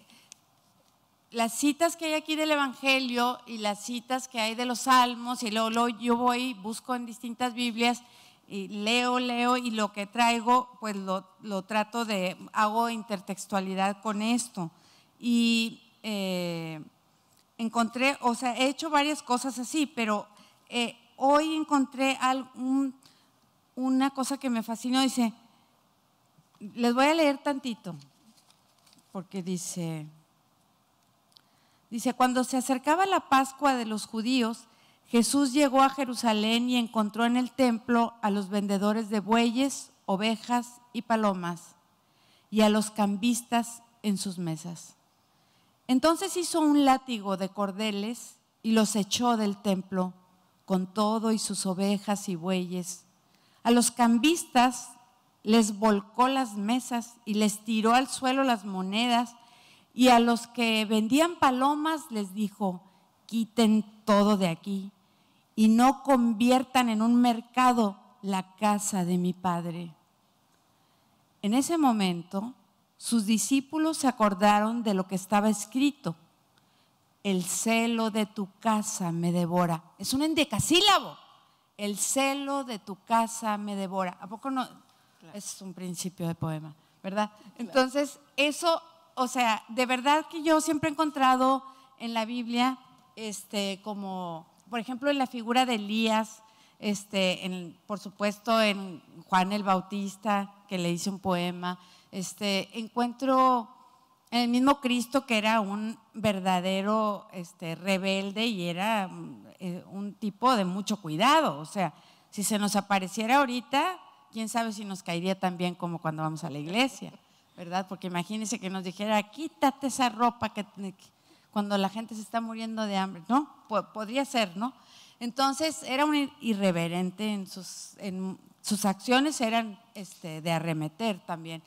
las citas que hay aquí del Evangelio y las citas que hay de los Salmos, y luego, yo voy, busco en distintas Biblias, y leo, leo, y lo que traigo, pues lo, trato de, hago intertextualidad con esto. Y eh, encontré, o sea, he hecho varias cosas así, pero eh, hoy encontré una cosa que me fascinó, dice, les voy a leer tantito, porque dice... Dice, cuando se acercaba la Pascua de los judíos, Jesús llegó a Jerusalén y encontró en el templo a los vendedores de bueyes, ovejas y palomas, y a los cambistas en sus mesas. Entonces hizo un látigo de cordeles y los echó del templo, con todo y sus ovejas y bueyes. A los cambistas les volcó las mesas y les tiró al suelo las monedas y a los que vendían palomas les dijo, quiten todo de aquí y no conviertan en un mercado la casa de mi padre. En ese momento, sus discípulos se acordaron de lo que estaba escrito. El celo de tu casa me devora. Es un endecasílabo. El celo de tu casa me devora. ¿A poco no? Es un principio de poema, ¿verdad? Entonces, eso o sea, de verdad que yo siempre he encontrado en la Biblia, este, como, por ejemplo, en la figura de Elías, este, en, por supuesto, en Juan el Bautista, que le hice un poema, este, encuentro en el mismo Cristo que era un verdadero este, rebelde y era eh, un tipo de mucho cuidado. O sea, si se nos apareciera ahorita, quién sabe si nos caería tan bien como cuando vamos a la iglesia. ¿verdad? Porque imagínense que nos dijera, quítate esa ropa que, cuando la gente se está muriendo de hambre, ¿no? podría ser, ¿no? Entonces era un irreverente en sus, en sus acciones, eran este, de arremeter también.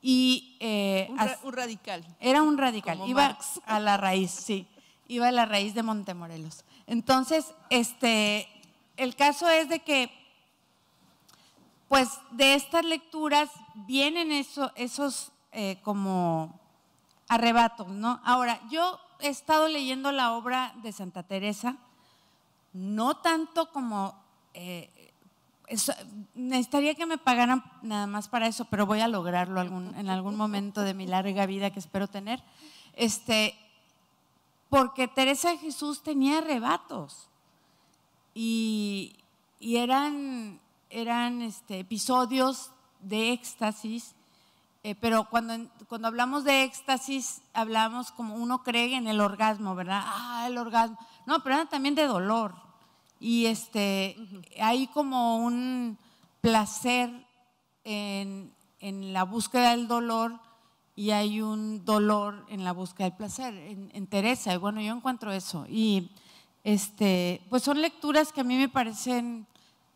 Y, eh, un, radical. Era un radical, iba a la raíz, sí, iba a la raíz de Montemorelos. Entonces, este, el caso es de que, pues de estas lecturas vienen eso, esos eh, como arrebato ¿no? Ahora, yo he estado leyendo la obra de Santa Teresa, no tanto como... Eh, necesitaría que me pagaran nada más para eso, pero voy a lograrlo en algún momento de mi larga vida que espero tener. Este, porque Teresa de Jesús tenía arrebatos y, eran, eran este, episodios de éxtasis eh, pero cuando, cuando hablamos de éxtasis, hablamos como uno cree en el orgasmo, ¿verdad? Ah, el orgasmo. No, pero también de dolor. Y este, hay como un placer en, la búsqueda del dolor y hay un dolor en la búsqueda del placer, en, Teresa. Y bueno, yo encuentro eso. Y este, pues son lecturas que a mí me parecen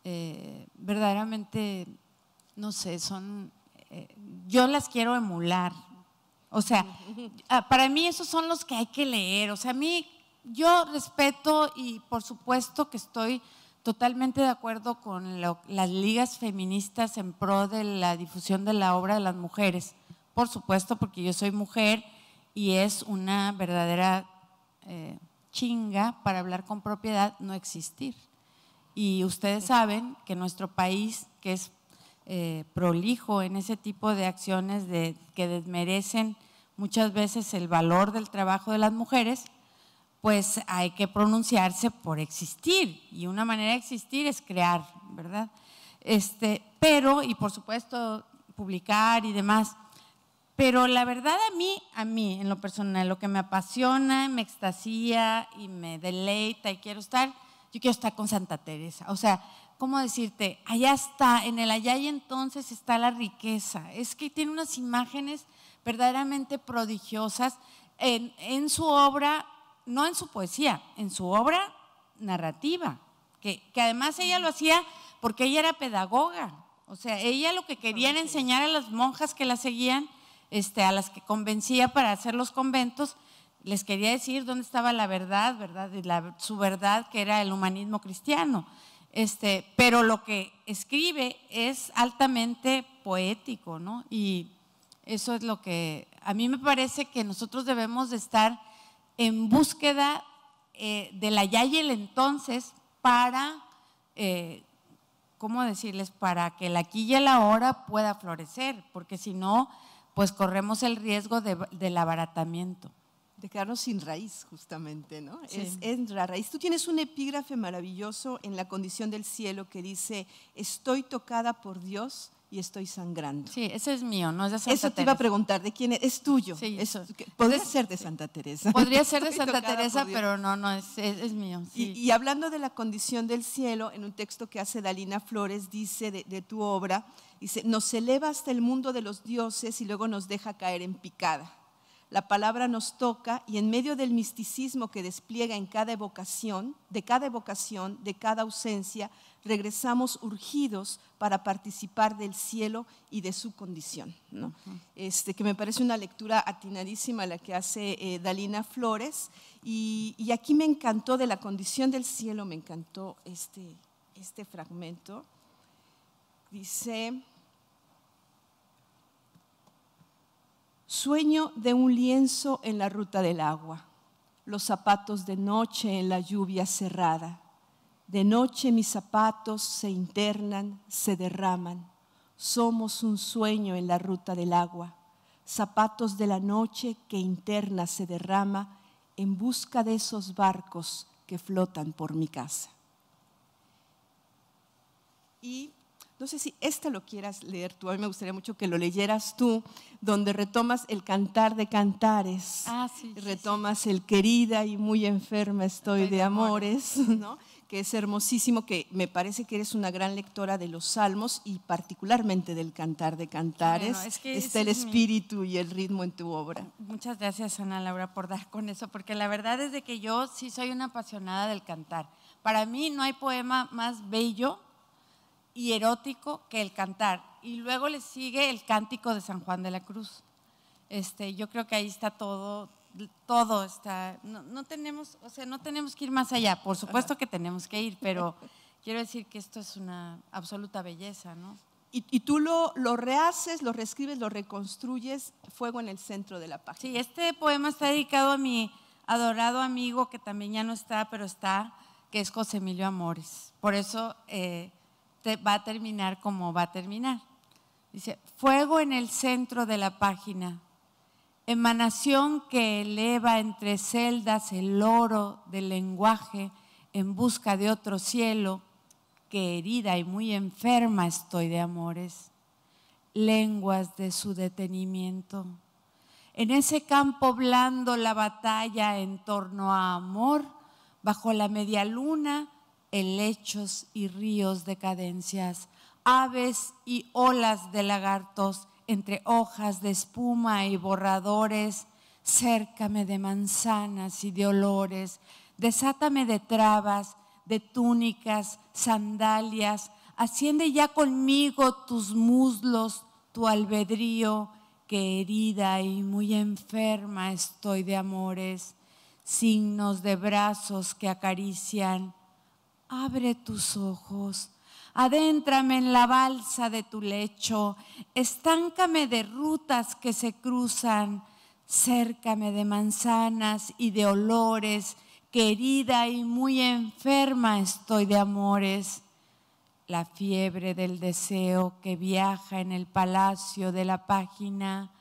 eh, verdaderamente, no sé, son yo las quiero emular. O sea, ah, para mí esos son los que hay que leer. O sea, a mí yo respeto y por supuesto que estoy totalmente de acuerdo con las ligas feministas en pro de la difusión de la obra de las mujeres. Por supuesto, porque yo soy mujer y es una verdadera eh, chinga para hablar con propiedad no existir. Y ustedes saben que nuestro país, que es eh, prolijo en ese tipo de acciones que desmerecen muchas veces el valor del trabajo de las mujeres, pues hay que pronunciarse por existir. Y una manera de existir es crear, ¿verdad? Este, pero, y por supuesto, publicar y demás. Pero la verdad a mí, a mí, en lo personal, lo que me apasiona, me extasía y me deleita y quiero estar, yo quiero estar con Santa Teresa. O sea, ¿cómo decirte? Allá está, en el allá y entonces está la riqueza. Es que tiene unas imágenes verdaderamente prodigiosas en, su obra, no en su poesía, en su obra narrativa, que, que además ella lo hacía porque ella era pedagoga. O sea, ella lo que quería era enseñar a las monjas que la seguían, este, a las que convencía para hacer los conventos, les quería decir dónde estaba la verdad, ¿verdad? Y su verdad que era el humanismo cristiano. Este, pero lo que escribe es altamente poético, ¿no? Y eso es lo que a mí me parece que nosotros debemos de estar en búsqueda eh, de la ya y el entonces para, eh, ¿cómo decirles? Para que la aquí y el ahora pueda florecer, porque si no, pues corremos el riesgo del abaratamiento de quedarnos sin raíz, justamente, ¿no? Es, la raíz. Tú tienes un epígrafe maravilloso en La condición del cielo que dice, estoy tocada por Dios y estoy sangrando. Sí, ese es mío, no es de Santa Eso te iba a preguntar, ¿de quién es? Es tuyo. eso. Podría ser de Santa Teresa. Podría ser de Santa Teresa, pero no, no, es, mío. Y, hablando de la condición del cielo, en un texto que hace Dalina Flores, dice de, de tu obra, dice, nos eleva hasta el mundo de los dioses y luego nos deja caer en picada la palabra nos toca y en medio del misticismo que despliega en cada evocación, de cada evocación, de cada ausencia, regresamos urgidos para participar del cielo y de su condición. este, que me parece una lectura atinadísima la que hace eh, Dalina Flores. Y, y, aquí me encantó de la condición del cielo, me encantó este, este fragmento. Dice, Sueño de un lienzo en la ruta del agua, los zapatos de noche en la lluvia cerrada. De noche mis zapatos se internan, se derraman. Somos un sueño en la ruta del agua, zapatos de la noche que interna se derrama en busca de esos barcos que flotan por mi casa. Y no sé si esta lo quieras leer tú, a mí me gustaría mucho que lo leyeras tú, donde retomas el cantar de cantares, ah, retomas el querida y muy enferma estoy, de, amores, ¿no? que es hermosísimo, que me parece que eres una gran lectora de los salmos y particularmente del cantar de cantares. Está el espíritu y el ritmo en tu obra. Muchas gracias, Ana Laura, por dar con eso, porque la verdad es de que yo sí soy una apasionada del cantar. Para mí no hay poema más bello y erótico que el cantar. Y luego le sigue el cántico de San Juan de la Cruz. Este, yo creo que ahí está todo, todo está. No, tenemos, o sea, no tenemos que ir más allá. Por supuesto que tenemos que ir, pero quiero decir que esto es una absoluta belleza, ¿no? Y, tú lo, lo, rehaces, lo reescribes, lo reconstruyes, fuego en el centro de la página. Sí, este poema está dedicado a mi adorado amigo, que también ya no está, pero está, que es José Emilio Amores. Por eso eh, va a terminar como va a terminar. Dice, fuego en el centro de la página, emanación que eleva entre celdas el oro del lenguaje en busca de otro cielo, que herida y muy enferma estoy de amores, lenguas de su detenimiento. En ese campo blando la batalla en torno a amor, bajo la media luna, helechos y ríos de cadencias, aves y olas de lagartos entre hojas de espuma y borradores, cércame de manzanas y de olores, desátame de trabas, de túnicas, sandalias, asciende ya conmigo tus muslos, tu albedrío, que herida y muy enferma estoy de amores, signos de brazos que acarician, abre tus ojos, adéntrame en la balsa de tu lecho, estáncame de rutas que se cruzan, cércame de manzanas y de olores, querida y muy enferma estoy de amores. La fiebre del deseo que viaja en el palacio de la página,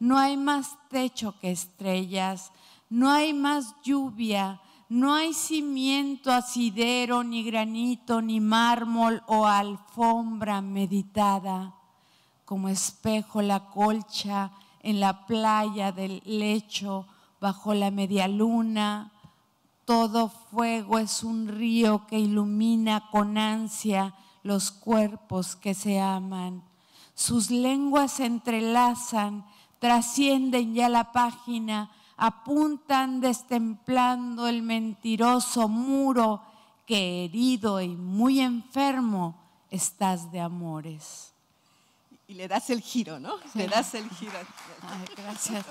no hay más techo que estrellas, no hay más lluvia, no hay cimiento, asidero, ni granito, ni mármol o alfombra meditada. Como espejo la colcha en la playa del lecho, bajo la media luna. Todo fuego es un río que ilumina con ansia los cuerpos que se aman. Sus lenguas se entrelazan, trascienden ya la página apuntan destemplando el mentiroso muro que herido y muy enfermo estás de amores. Y le das el giro, ¿no? Le das el giro. gracias.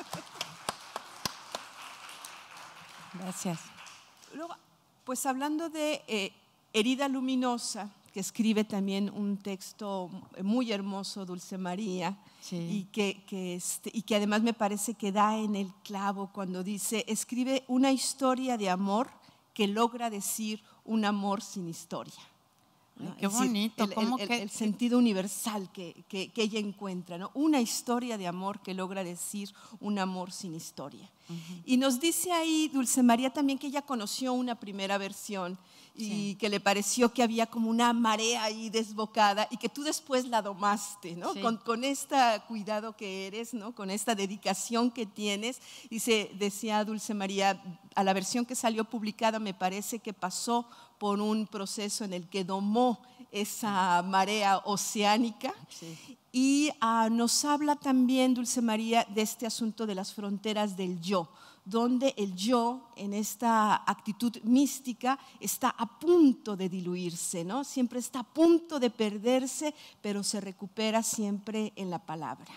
Gracias. Luego, pues hablando de eh, Herida Luminosa, que escribe también un texto muy hermoso, Dulce María, y, que, que este, y que además me parece que da en el clavo cuando dice, escribe una historia de amor que logra decir un amor sin historia. qué bonito. El, sentido universal que, que, ella encuentra, ¿no? Una historia de amor que logra decir un amor sin historia. Y nos dice ahí Dulce María también que ella conoció una primera versión y que le pareció que había como una marea ahí desbocada y que tú después la domaste, ¿no? Con, con este cuidado que eres, ¿no? Con esta dedicación que tienes. se decía Dulce María, a la versión que salió publicada me parece que pasó por un proceso en el que domó esa marea oceánica. Y ah, nos habla también, Dulce María, de este asunto de las fronteras del yo donde el yo, en esta actitud mística, está a punto de diluirse, ¿no? Siempre está a punto de perderse, pero se recupera siempre en la palabra.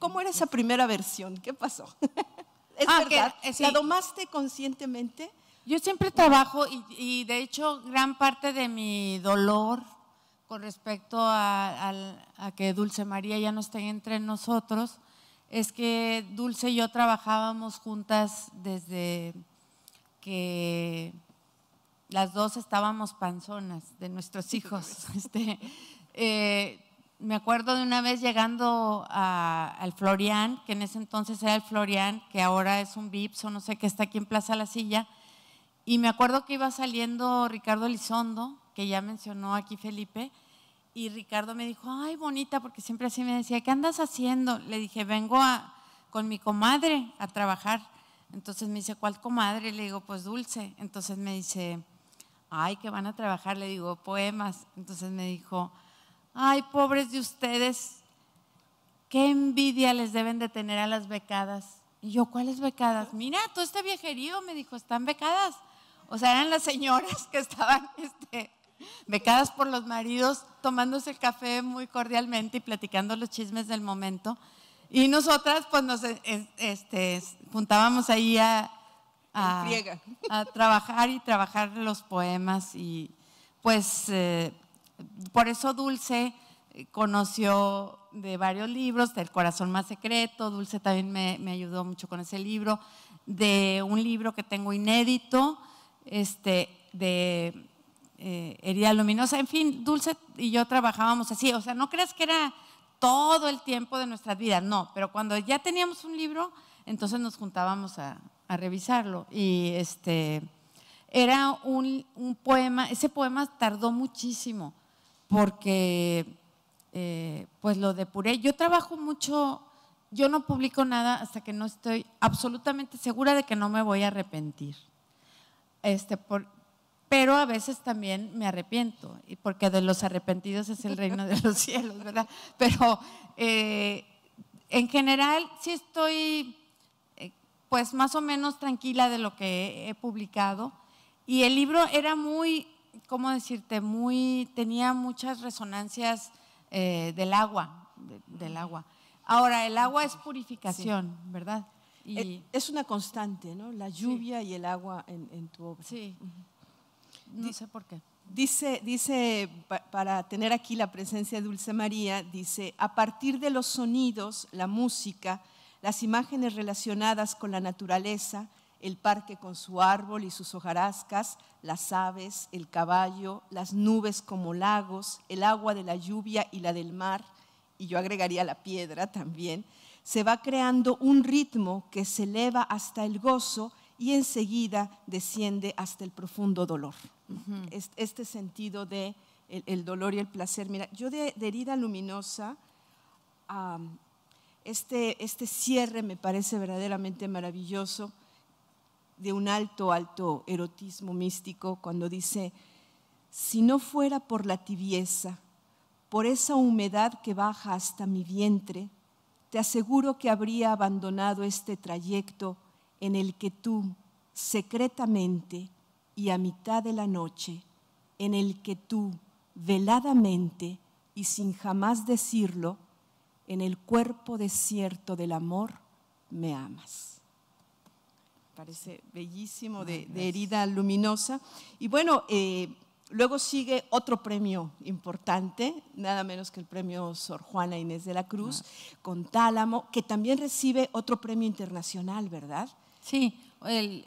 ¿Cómo era esa primera versión? ¿Qué pasó? ¿Es ah, verdad? Eh, ¿La domaste conscientemente? Yo siempre trabajo y, de hecho gran parte de mi dolor con respecto a, a que Dulce María ya no esté entre nosotros, es que Dulce y yo trabajábamos juntas desde que las dos estábamos panzonas de nuestros hijos. Pues. Este, eh, me acuerdo de una vez llegando al Florian, que en ese entonces era el Florian, que ahora es un Vips o no sé qué, está aquí en Plaza La Silla, y me acuerdo que iba saliendo Ricardo Elizondo, que ya mencionó aquí Felipe, y Ricardo me dijo, ay, bonita, porque siempre así me decía, ¿qué andas haciendo? Le dije, vengo con mi comadre a trabajar. Entonces me dice, ¿cuál comadre? Le digo, pues dulce. Entonces me dice, ay, que van a trabajar. Le digo, poemas. Entonces me dijo, ay, pobres de ustedes, qué envidia les deben de tener a las becadas. Y yo, ¿cuáles becadas? Mira, todo este viajerío, me dijo, están becadas. O sea, eran las señoras que estaban, este, becadas por los maridos, tomándose el café muy cordialmente y platicando los chismes del momento. Y nosotras pues nos eh, este, juntábamos ahí a, trabajar y trabajar los poemas y pues eh, por eso Dulce eh, conoció de varios libros, del Corazón Más Secreto, Dulce también me, me, ayudó mucho con ese libro, de un libro que tengo inédito, este, de herida eh, luminosa, en fin, Dulce y yo trabajábamos así, o sea, no creas que era todo el tiempo de nuestras vidas, no, pero cuando ya teníamos un libro, entonces nos juntábamos a, revisarlo y este era un, poema, ese poema tardó muchísimo porque eh, pues lo depuré. Yo trabajo mucho, yo no publico nada hasta que no estoy absolutamente segura de que no me voy a arrepentir. Este, por, pero a veces también me arrepiento, porque de los arrepentidos es el reino de los cielos, ¿verdad? Pero eh, en general sí estoy eh, pues más o menos tranquila de lo que he, publicado. Y el libro era muy, ¿cómo decirte? Muy, tenía muchas resonancias eh, del agua, del agua. Ahora, el agua es purificación, ¿verdad? es una constante, ¿no? La lluvia y el agua en, tu obra. Sí por qué. Dice, dice, para tener aquí la presencia de Dulce María, dice, a partir de los sonidos, la música, las imágenes relacionadas con la naturaleza, el parque con su árbol y sus hojarascas, las aves, el caballo, las nubes como lagos, el agua de la lluvia y la del mar, y yo agregaría la piedra también, se va creando un ritmo que se eleva hasta el gozo y enseguida desciende hasta el profundo dolor este sentido de el, dolor y el placer. Mira, yo de, herida luminosa, este, este cierre me parece verdaderamente maravilloso de un alto, alto erotismo místico cuando dice, si no fuera por la tibieza, por esa humedad que baja hasta mi vientre, te aseguro que habría abandonado este trayecto en el que tú, secretamente, y a mitad de la noche, en el que tú, veladamente y sin jamás decirlo, en el cuerpo desierto del amor, me amas. Parece bellísimo, de, herida luminosa. Y bueno, eh, luego sigue otro premio importante, nada menos que el premio Sor Juana Inés de la Cruz, ah. con Tálamo, que también recibe otro premio internacional, ¿verdad? Sí,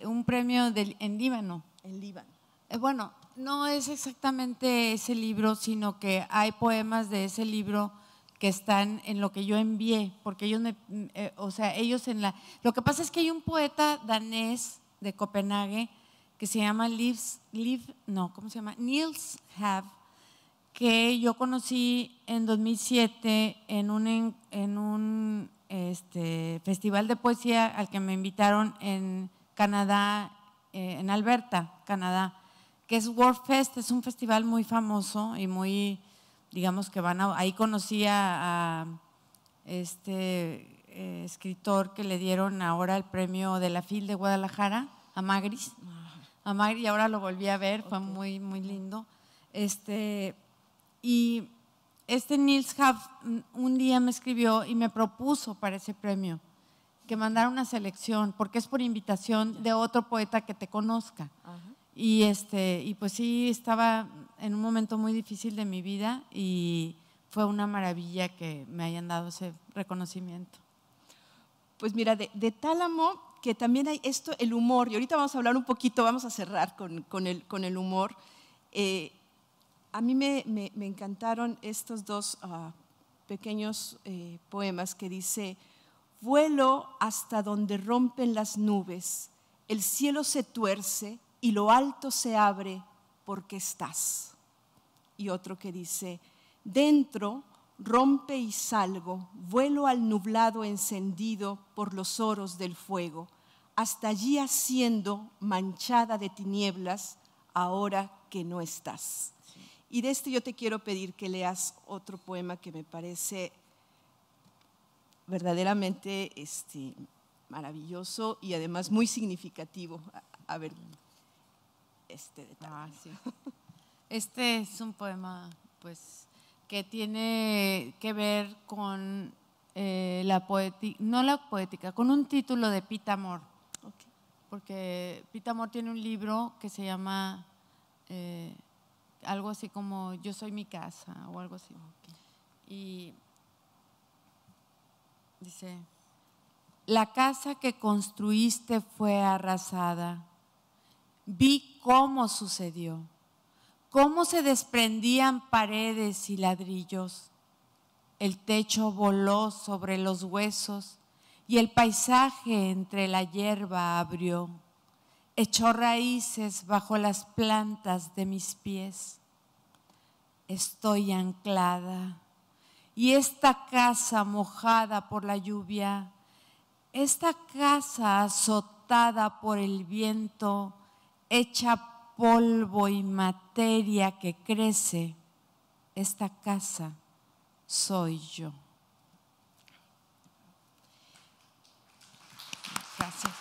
un premio del, en Líbano en Líbano. Eh, bueno, no es exactamente ese libro, sino que hay poemas de ese libro que están en lo que yo envié, porque ellos me, mm, eh, o sea, ellos en la, lo que pasa es que hay un poeta danés de Copenhague que se llama Nils Liv, no, ¿cómo se llama? Niels Have, que yo conocí en 2007 en un, en un este, festival de poesía al que me invitaron en Canadá eh, en Alberta, Canadá, que es World Fest, es un festival muy famoso y muy, digamos que van a, ahí conocí a, este eh, escritor que le dieron ahora el premio de la FIL de Guadalajara, a Magris, a Magris, y ahora lo volví a ver, fue muy, muy lindo. Este, y este Nils Huff un día me escribió y me propuso para ese premio que mandar una selección, porque es por invitación de otro poeta que te conozca. Y, este, y pues sí, estaba en un momento muy difícil de mi vida y fue una maravilla que me hayan dado ese reconocimiento. Pues mira, de, Tálamo, que también hay esto, el humor, y ahorita vamos a hablar un poquito, vamos a cerrar con, el, con el, humor. Eh, a mí me, encantaron estos dos ah, pequeños eh, poemas que dice Vuelo hasta donde rompen las nubes, el cielo se tuerce y lo alto se abre porque estás. Y otro que dice, dentro rompe y salgo, vuelo al nublado encendido por los oros del fuego, hasta allí haciendo manchada de tinieblas ahora que no estás. Y de este yo te quiero pedir que leas otro poema que me parece verdaderamente este, maravilloso y además muy significativo a, ver este detalle. Ah, este es un poema pues que tiene que ver con eh, la poética, no la poética, con un título de Pita Amor. Porque Pita Amor tiene un libro que se llama eh, algo así como Yo soy mi casa o algo así. Y Dice, la casa que construiste fue arrasada. Vi cómo sucedió, cómo se desprendían paredes y ladrillos. El techo voló sobre los huesos y el paisaje entre la hierba abrió. Echó raíces bajo las plantas de mis pies. Estoy anclada y esta casa mojada por la lluvia, esta casa azotada por el viento, hecha polvo y materia que crece, esta casa soy yo. Gracias.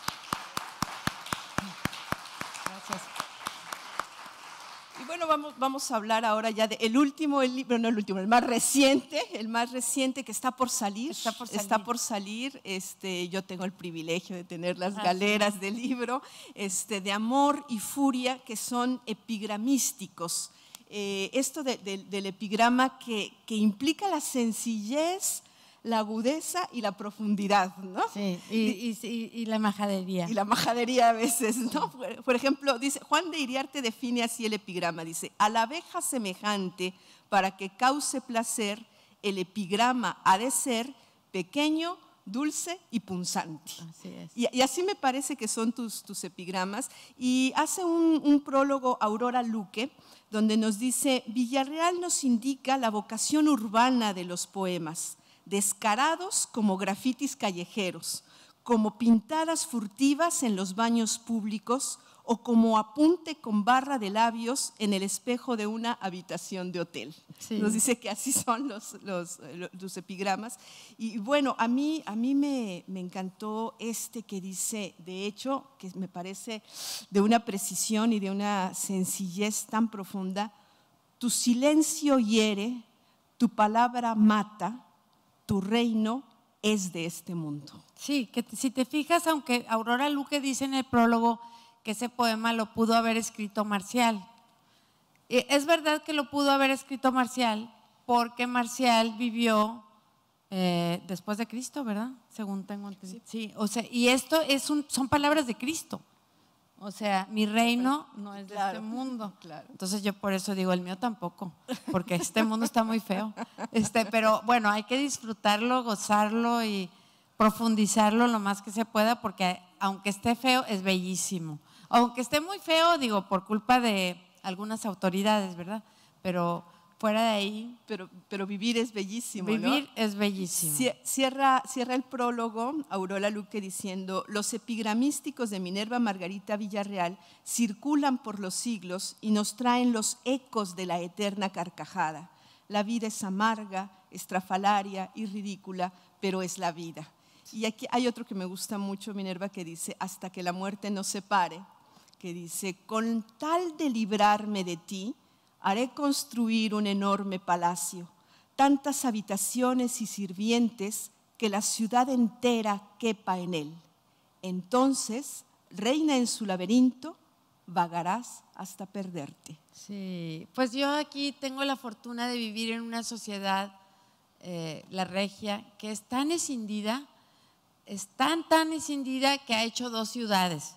Bueno, vamos, a hablar ahora ya del último, el libro, no el último, el más reciente, el más reciente que está por salir. Está por salir. Este, yo tengo el privilegio de tener las galeras del libro, este, de amor y furia, que son epigramísticos. Eh, esto del epigrama que, que implica la sencillez la agudeza y la profundidad, ¿no? Sí, y, la majadería. Y la majadería a veces, ¿no? Por, ejemplo, dice, Juan de Iriarte define así el epigrama, dice, a la abeja semejante, para que cause placer, el epigrama ha de ser pequeño, dulce y punzante. Así es. Y, así me parece que son tus, tus epigramas. Y hace un, prólogo Aurora Luque, donde nos dice, Villarreal nos indica la vocación urbana de los poemas, descarados como grafitis callejeros, como pintadas furtivas en los baños públicos o como apunte con barra de labios en el espejo de una habitación de hotel. Nos dice que así son los, epigramas. Y bueno, a mí, a mí me encantó este que dice, de hecho, que me parece de una precisión y de una sencillez tan profunda, tu silencio hiere, tu palabra mata, tu reino es de este mundo. Sí, que si te fijas, aunque Aurora Luque dice en el prólogo que ese poema lo pudo haber escrito Marcial, es verdad que lo pudo haber escrito Marcial porque Marcial vivió eh, después de Cristo, ¿verdad? Según tengo Sí, sí o sea, y esto es un, son palabras de Cristo. O sea, mi reino no es de este mundo. Claro. Entonces yo por eso digo, el mío tampoco, porque este mundo está muy feo. Este, pero bueno, hay que disfrutarlo, gozarlo y profundizarlo lo más que se pueda, porque aunque esté feo, es bellísimo. Aunque esté muy feo, digo, por culpa de algunas autoridades, ¿verdad? Pero fuera de ahí, pero, vivir es bellísimo. Vivir es bellísimo. Cierra, cierra el prólogo Aurora Luque diciendo, los epigramísticos de Minerva Margarita Villarreal circulan por los siglos y nos traen los ecos de la eterna carcajada. La vida es amarga, estrafalaria y ridícula, pero es la vida. Y aquí hay otro que me gusta mucho, Minerva, que dice, hasta que la muerte nos separe, que dice, con tal de librarme de ti, haré construir un enorme palacio, tantas habitaciones y sirvientes que la ciudad entera quepa en él. Entonces, reina en su laberinto, vagarás hasta perderte. Sí, pues yo aquí tengo la fortuna de vivir en una sociedad, eh, la regia, que es tan escindida, es tan, tan escindida que ha hecho dos ciudades.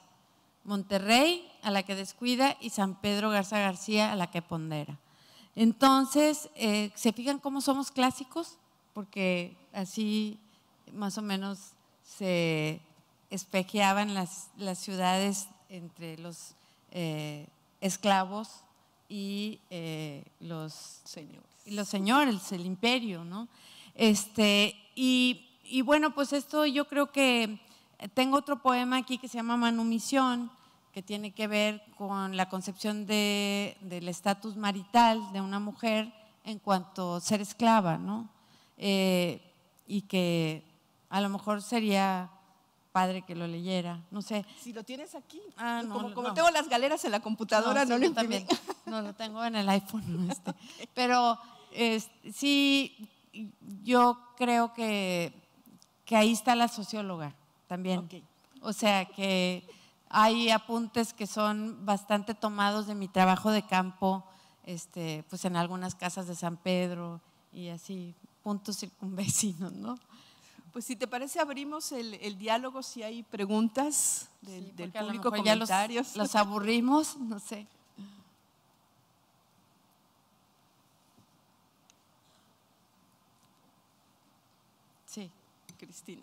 Monterrey, a la que descuida, y San Pedro Garza García, a la que pondera. Entonces, eh, ¿se fijan cómo somos clásicos? Porque así más o menos se espejeaban las, ciudades entre los eh, esclavos y eh, los señores. Y los señores, el imperio, ¿no? Este, y, y bueno, pues esto yo creo que tengo otro poema aquí que se llama Manumisión, que tiene que ver con la concepción del estatus marital de una mujer en cuanto a ser esclava, ¿no? Eh, y que a lo mejor sería padre que lo leyera, no sé. Si lo tienes aquí, ah, no, como, tengo las galeras en la computadora, no, lo tengo en el iPhone. Este. Pero sí, yo creo que ahí está la socióloga también. O sea que hay apuntes que son bastante tomados de mi trabajo de campo, este, pues en algunas casas de San Pedro y así, puntos circunvecinos, ¿no? Pues si te parece, abrimos el, diálogo si hay preguntas del, público, Ya los aburrimos, no sé. Sí. Cristina.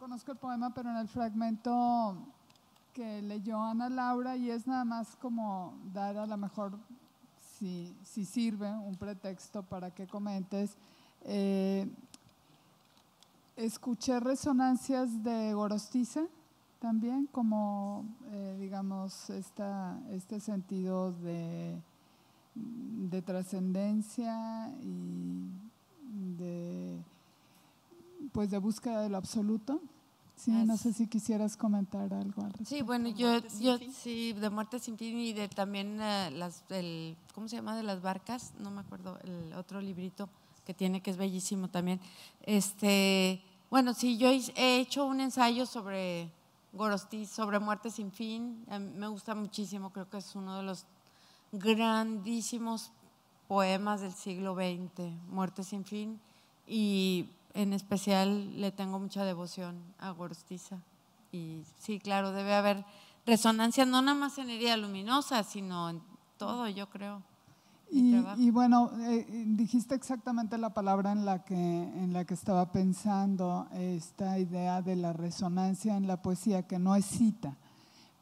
conozco el poema, pero en el fragmento que leyó Ana Laura y es nada más como dar a lo mejor, si, sirve, un pretexto para que comentes. Eh, escuché resonancias de Gorostiza también, como eh, digamos esta, este sentido de, de trascendencia y de pues de búsqueda de lo absoluto. no sé si quisieras comentar algo al Sí, bueno, yo, yo sí, de Muerte sin Fin y de también eh, las, ¿cómo se llama? De las barcas, no me acuerdo, el otro librito que tiene que es bellísimo también. Este, bueno, sí, yo he hecho un ensayo sobre Gorosti, sobre Muerte sin Fin, me gusta muchísimo, creo que es uno de los grandísimos poemas del siglo XX, Muerte sin Fin, y en especial le tengo mucha devoción a Gorostiza Y sí, claro, debe haber resonancia no nada más en herida luminosa, sino en todo, yo creo. Y, bueno, eh, dijiste exactamente la palabra en la que, en la que estaba pensando, esta idea de la resonancia en la poesía, que no es cita,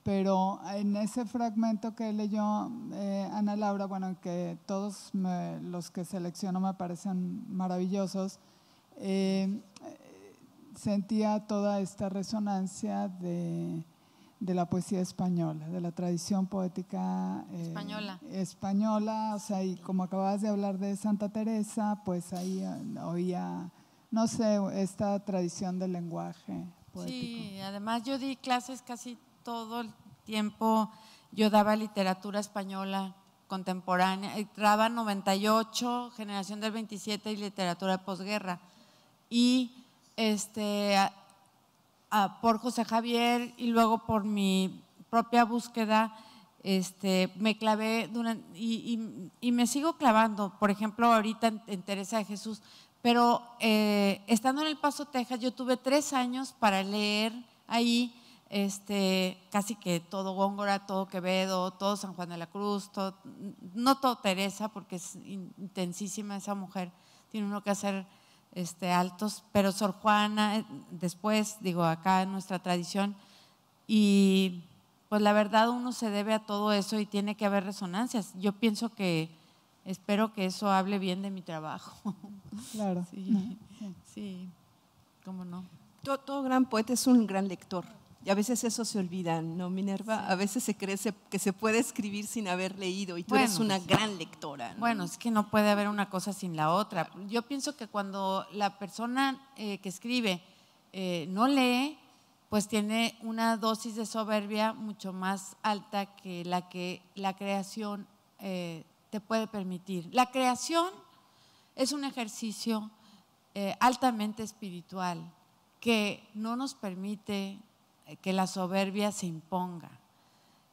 pero en ese fragmento que leyó eh, Ana Laura, bueno, que todos los que selecciono me parecen maravillosos, eh, sentía toda esta resonancia de, la poesía española, de la tradición poética eh, española. o sea, y como acababas de hablar de Santa Teresa, pues ahí eh, oía, no sé, esta tradición del lenguaje poético. Sí, además yo di clases casi todo el tiempo, yo daba literatura española contemporánea, entraba 98, generación del 27 y literatura de posguerra y este, por José Javier y luego por mi propia búsqueda, este, me clavé y, me sigo clavando, por ejemplo, ahorita en, Teresa de Jesús, pero eh, estando en El Paso, Texas, yo tuve tres años para leer ahí este, casi que todo Góngora, todo Quevedo, todo San Juan de la Cruz, no todo Teresa, porque es intensísima esa mujer, tiene uno que hacer este, altos, pero Sor Juana, eh, después, digo, acá en nuestra tradición, y pues la verdad uno se debe a todo eso y tiene que haber resonancias. Yo pienso que, espero que eso hable bien de mi trabajo. Claro. Sí, sí, cómo no. todo gran poeta es un gran lector. Y a veces eso se olvida, ¿no, Minerva? A veces se cree que se puede escribir sin haber leído y tú eres una gran lectora. Bueno, es que no puede haber una cosa sin la otra. Yo pienso que cuando la persona eh, que escribe eh, no lee, pues tiene una dosis de soberbia mucho más alta que la que la creación eh, te puede permitir. La creación es un ejercicio altamente espiritual que no nos permite que la soberbia se imponga.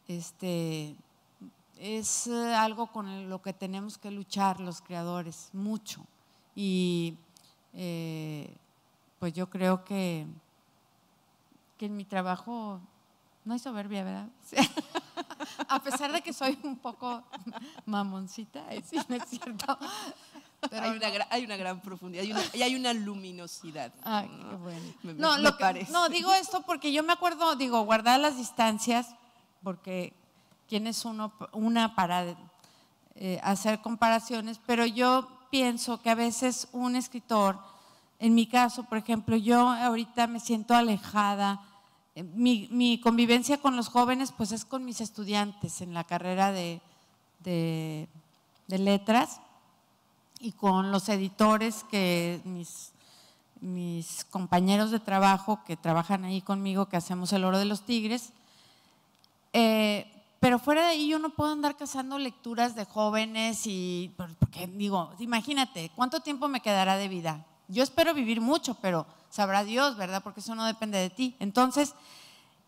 Este, es eh, algo con lo que tenemos que luchar los creadores, mucho. Y eh, pues yo creo que, que en mi trabajo no hay soberbia, ¿verdad? A pesar de que soy un poco mamoncita, es cierto. Pero hay, una, hay una gran profundidad y, hay una luminosidad. Mm. ¿no? parece. no, digo esto porque yo me acuerdo, digo, guardar las distancias, porque quién es uno, una para eh, hacer comparaciones, pero yo pienso que a veces un escritor, en mi caso, por ejemplo, yo ahorita me siento alejada. Eh, mi, convivencia con los jóvenes, pues es con mis estudiantes en la carrera de, de letras y con los editores que mis, compañeros de trabajo que trabajan ahí conmigo, que hacemos El Oro de los Tigres. Eh, pero fuera de ahí yo no puedo andar cazando lecturas de jóvenes y porque digo, imagínate, ¿cuánto tiempo me quedará de vida? Yo espero vivir mucho, pero sabrá Dios, ¿verdad? Porque eso no depende de ti. Entonces,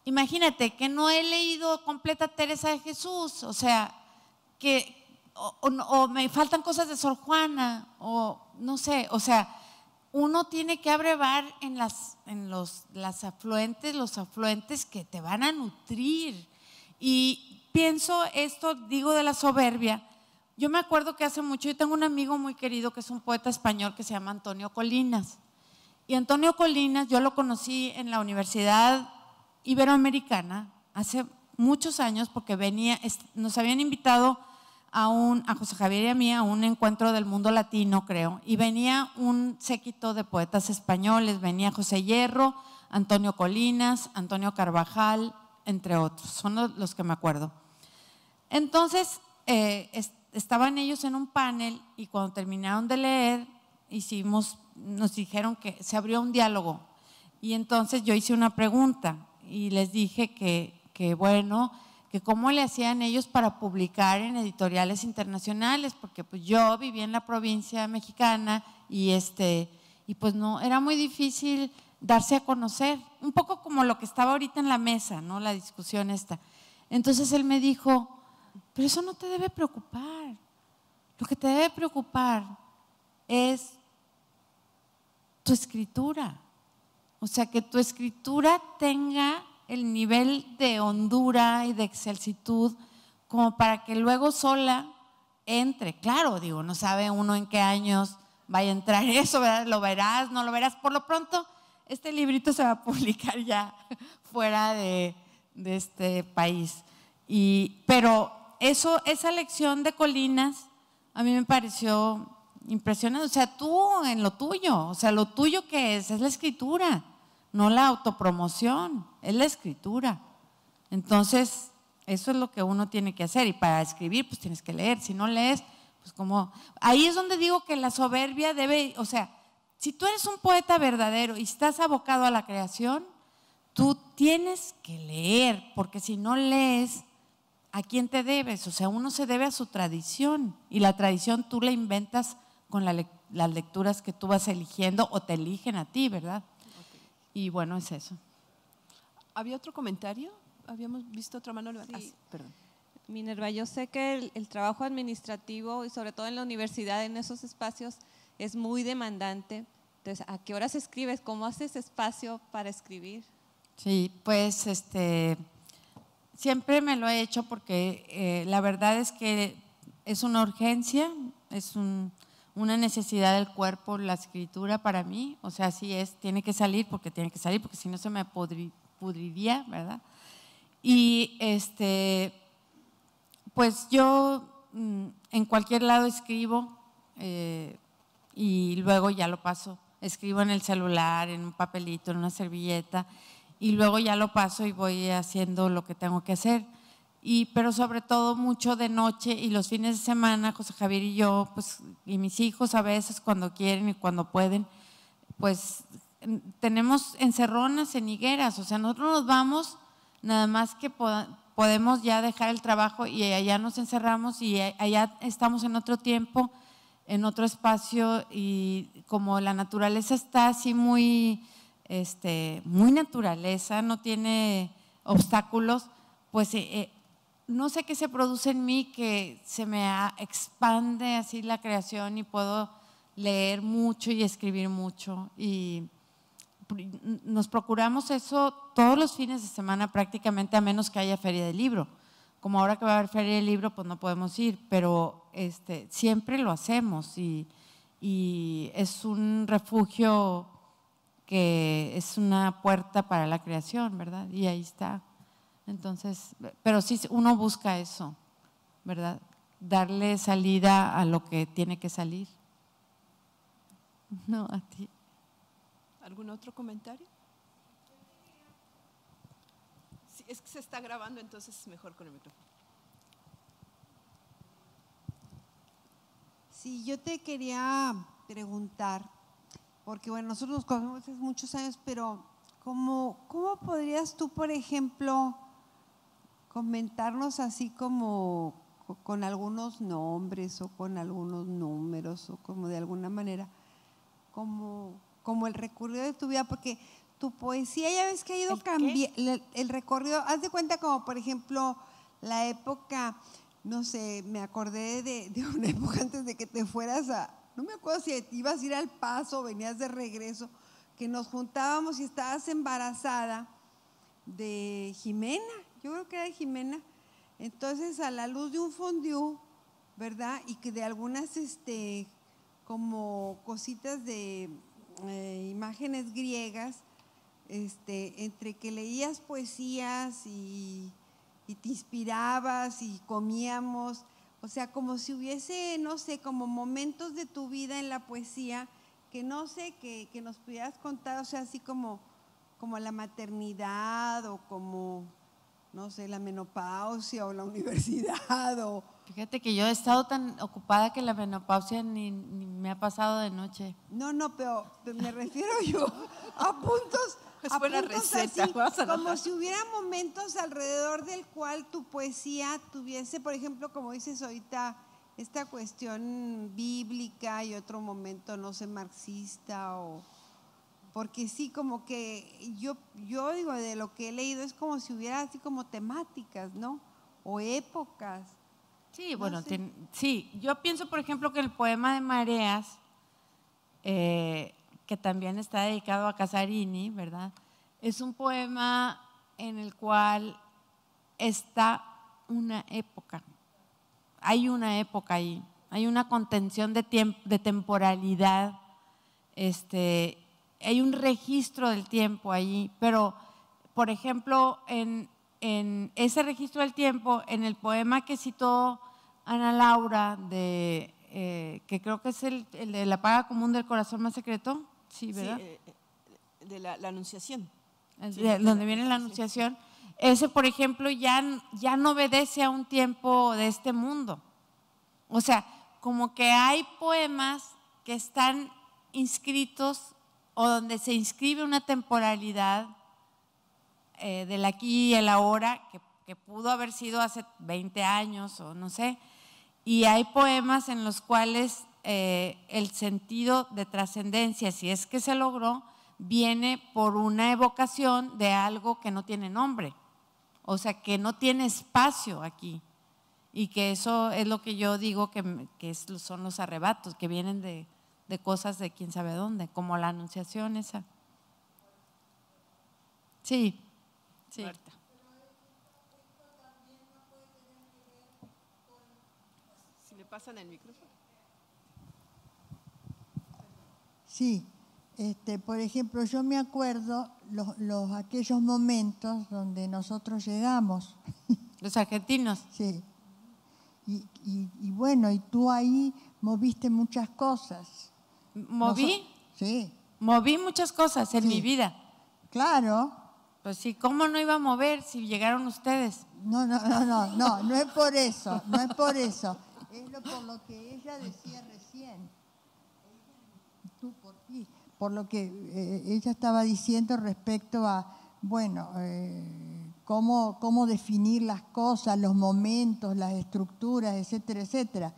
imagínate que no he leído completa Teresa de Jesús, o sea, que, o, me faltan cosas de Sor Juana, o no sé, o sea, uno tiene que abrevar en las, en los, las afluentes, los afluentes que te van a nutrir. Y pienso esto, digo de la soberbia, yo me acuerdo que hace mucho, yo tengo un amigo muy querido que es un poeta español que se llama Antonio Colinas. Y Antonio Colinas, yo lo conocí en la Universidad Iberoamericana hace muchos años porque venía, nos habían invitado a, José Javier y a mí a un encuentro del mundo latino, creo, y venía un séquito de poetas españoles, venía José Hierro, Antonio Colinas, Antonio Carvajal, entre otros, son los que me acuerdo. Entonces, eh, estaban ellos en un panel y cuando terminaron de leer, hicimos, nos dijeron que se abrió un diálogo. Y entonces yo hice una pregunta y les dije que bueno, que cómo le hacían ellos para publicar en editoriales internacionales, porque pues yo vivía en la provincia mexicana y este y pues no era muy difícil darse a conocer, un poco como lo que estaba ahorita en la mesa, ¿no? La discusión esta. Entonces él me dijo, "Pero eso no te debe preocupar. Lo que te debe preocupar es tu escritura. O sea, que tu escritura tenga el nivel de hondura y de excelsitud como para que luego sola entre. Claro, digo, no sabe uno en qué años va a entrar eso, ¿verdad? Lo verás, no lo verás. Por lo pronto, este librito se va a publicar ya fuera de, este país. Y, pero eso, esa lección de Colinas a mí me pareció impresionante. O sea, tú en lo tuyo, o sea, lo tuyo que es, es la escritura, no la autopromoción es la escritura. Entonces, eso es lo que uno tiene que hacer. Y para escribir, pues tienes que leer. Si no lees, pues como... Ahí es donde digo que la soberbia debe, o sea, si tú eres un poeta verdadero y estás abocado a la creación, tú tienes que leer, porque si no lees, ¿a quién te debes? O sea, uno se debe a su tradición y la tradición tú la inventas con las lecturas que tú vas eligiendo o te eligen a ti, ¿verdad? Y bueno, es eso. ¿Había otro comentario? Habíamos visto otra mano levantada. Sí. Ah, perdón. Minerva, yo sé que el, trabajo administrativo y sobre todo en la universidad, en esos espacios, es muy demandante. Entonces, ¿a qué horas escribes? ¿Cómo haces espacio para escribir? Sí, pues este, siempre me lo he hecho porque eh, la verdad es que es una urgencia, es una necesidad del cuerpo la escritura para mí. O sea, sí, es, tiene que salir porque tiene que salir, porque si no se me podría pudriría, ¿verdad? Y este, pues yo mm, en cualquier lado escribo eh, y luego ya lo paso. Escribo en el celular, en un papelito, en una servilleta y luego ya lo paso y voy haciendo lo que tengo que hacer. Y, pero sobre todo mucho de noche y los fines de semana, José Javier y yo, pues, y mis hijos a veces cuando quieren y cuando pueden, pues tenemos encerronas en higueras, o sea, nosotros nos vamos nada más que podemos ya dejar el trabajo y allá nos encerramos y allá estamos en otro tiempo, en otro espacio y como la naturaleza está así muy, este, muy naturaleza, no tiene obstáculos, pues eh, eh, no sé qué se produce en mí que se me expande así la creación y puedo leer mucho y escribir mucho y nos procuramos eso todos los fines de semana prácticamente a menos que haya feria de libro. Como ahora que va a haber feria de libro, pues no podemos ir, pero este, siempre lo hacemos y, y es un refugio que es una puerta para la creación, ¿verdad? Y ahí está. Entonces, pero sí uno busca eso, ¿verdad? Darle salida a lo que tiene que salir. No, a ti. ¿Algún otro comentario? Si es que se está grabando, entonces mejor con el micrófono. Sí, yo te quería preguntar, porque bueno, nosotros nos conocemos hace muchos años, pero ¿cómo, cómo podrías tú, por ejemplo, comentarnos así como con algunos nombres o con algunos números o como de alguna manera, como como el recorrido de tu vida, porque tu poesía ya ves que ha ido cambiando, el, recorrido, haz de cuenta como por ejemplo la época, no sé, me acordé de, una época antes de que te fueras a, no me acuerdo si ibas a ir al paso, venías de regreso, que nos juntábamos y estabas embarazada de Jimena, yo creo que era de Jimena, entonces a la luz de un fondue, ¿verdad? Y que de algunas, este, como cositas de eh, imágenes griegas, este, entre que leías poesías y, te inspirabas y comíamos, o sea, como si hubiese, no sé, como momentos de tu vida en la poesía que no sé, que, nos pudieras contar, o sea, así como, como la maternidad o como, no sé, la menopausia o la universidad o, Fíjate que yo he estado tan ocupada que la menopausia ni, me ha pasado de noche. No, no, pero me refiero yo a puntos, a receta. Así, como si hubiera momentos alrededor del cual tu poesía tuviese, por ejemplo, como dices ahorita, esta cuestión bíblica y otro momento, no sé, marxista o porque sí, como que yo, yo digo, de lo que he leído es como si hubiera así como temáticas, ¿no? O épocas. Sí, ah, bueno, sí, yo pienso, por ejemplo, que el poema de Mareas, eh, que también está dedicado a Casarini, ¿verdad? Es un poema en el cual está una época, hay una época ahí, hay una contención de, tiempo, de temporalidad, este, hay un registro del tiempo ahí, pero por ejemplo, en, en ese registro del tiempo, en el poema que citó Ana Laura, de, eh, que creo que es el, de la paga común del corazón más secreto, sí, ¿verdad? Eh, eh, de la, anunciación. donde viene la anunciación. Ese, por ejemplo, ya, ya no obedece a un tiempo de este mundo. O sea, como que hay poemas que están inscritos o donde se inscribe una temporalidad eh, del aquí y el ahora, que, pudo haber sido hace 20 años o no sé, y hay poemas en los cuales eh, el sentido de trascendencia, si es que se logró, viene por una evocación de algo que no tiene nombre, o sea, que no tiene espacio aquí. Y que eso es lo que yo digo que, que son los arrebatos, que vienen de, de, cosas de quién sabe dónde, como la anunciación esa. Sí. Sí. Si le pasan el micrófono. Sí, este, por ejemplo, yo me acuerdo los, los, aquellos momentos donde nosotros llegamos. Los argentinos. Sí. Y, y, bueno, y tú ahí moviste muchas cosas. ¿Moví? sí. Moví muchas cosas en mi vida. Claro, pues ¿cómo no iba a mover si llegaron ustedes? No, no, no, no, no, no es por eso, no es por eso. Es lo, por lo que ella decía recién. Tú por ti. Por lo que eh, ella estaba diciendo respecto a, bueno, eh, cómo, cómo definir las cosas, los momentos, las estructuras, etcétera, etcétera.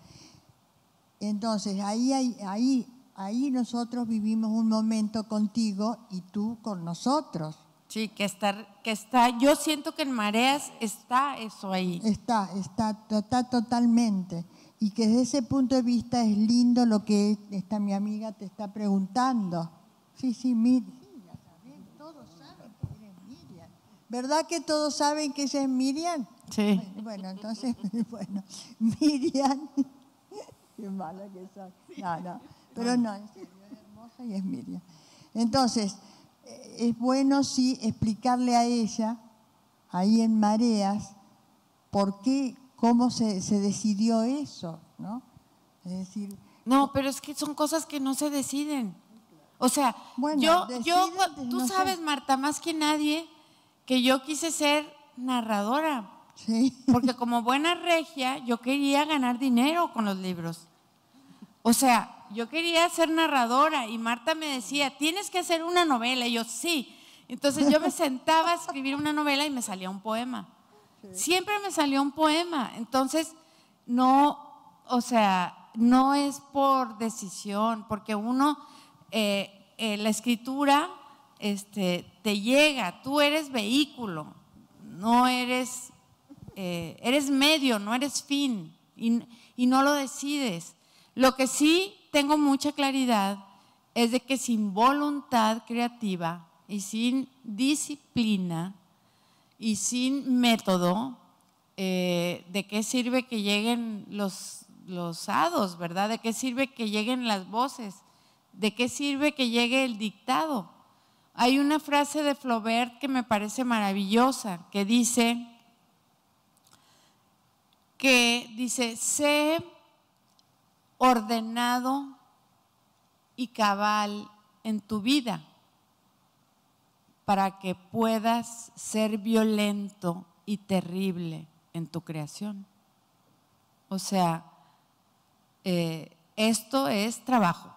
Entonces, ahí, ahí, ahí nosotros vivimos un momento contigo y tú con nosotros Sí, que está, que está, yo siento que en mareas está eso ahí. Está, está, está totalmente. Y que desde ese punto de vista es lindo lo que esta mi amiga te está preguntando. Sí, sí, Miriam, todos saben que Miriam. ¿Verdad que todos saben que ella es Miriam? Sí. Bueno, entonces, bueno, Miriam, qué mala que soy. No, no, pero no, es hermosa y es Miriam. Entonces, es bueno sí explicarle a ella, ahí en Mareas, por qué, cómo se, se decidió eso, ¿no? Es decir... No, pero es que son cosas que no se deciden. O sea, yo, yo, tú sabes, Marta, más que nadie, que yo quise ser narradora. Sí. Porque como buena regia, yo quería ganar dinero con los libros. O sea, yo quería ser narradora y Marta me decía, tienes que hacer una novela. Y yo, sí. Entonces yo me sentaba a escribir una novela y me salía un poema. Siempre me salió un poema. Entonces, no, o sea, no es por decisión, porque uno, eh, eh, la escritura este, te llega, tú eres vehículo, no eres, eh, eres medio, no eres fin y, y no lo decides. Lo que sí tengo mucha claridad es de que sin voluntad creativa y sin disciplina y sin método, eh, ¿de qué sirve que lleguen los, los hados, verdad? ¿De qué sirve que lleguen las voces? ¿De qué sirve que llegue el dictado? Hay una frase de Flaubert que me parece maravillosa, que dice, que dice, sé ordenado y cabal en tu vida para que puedas ser violento y terrible en tu creación. O sea, eh, esto es trabajo.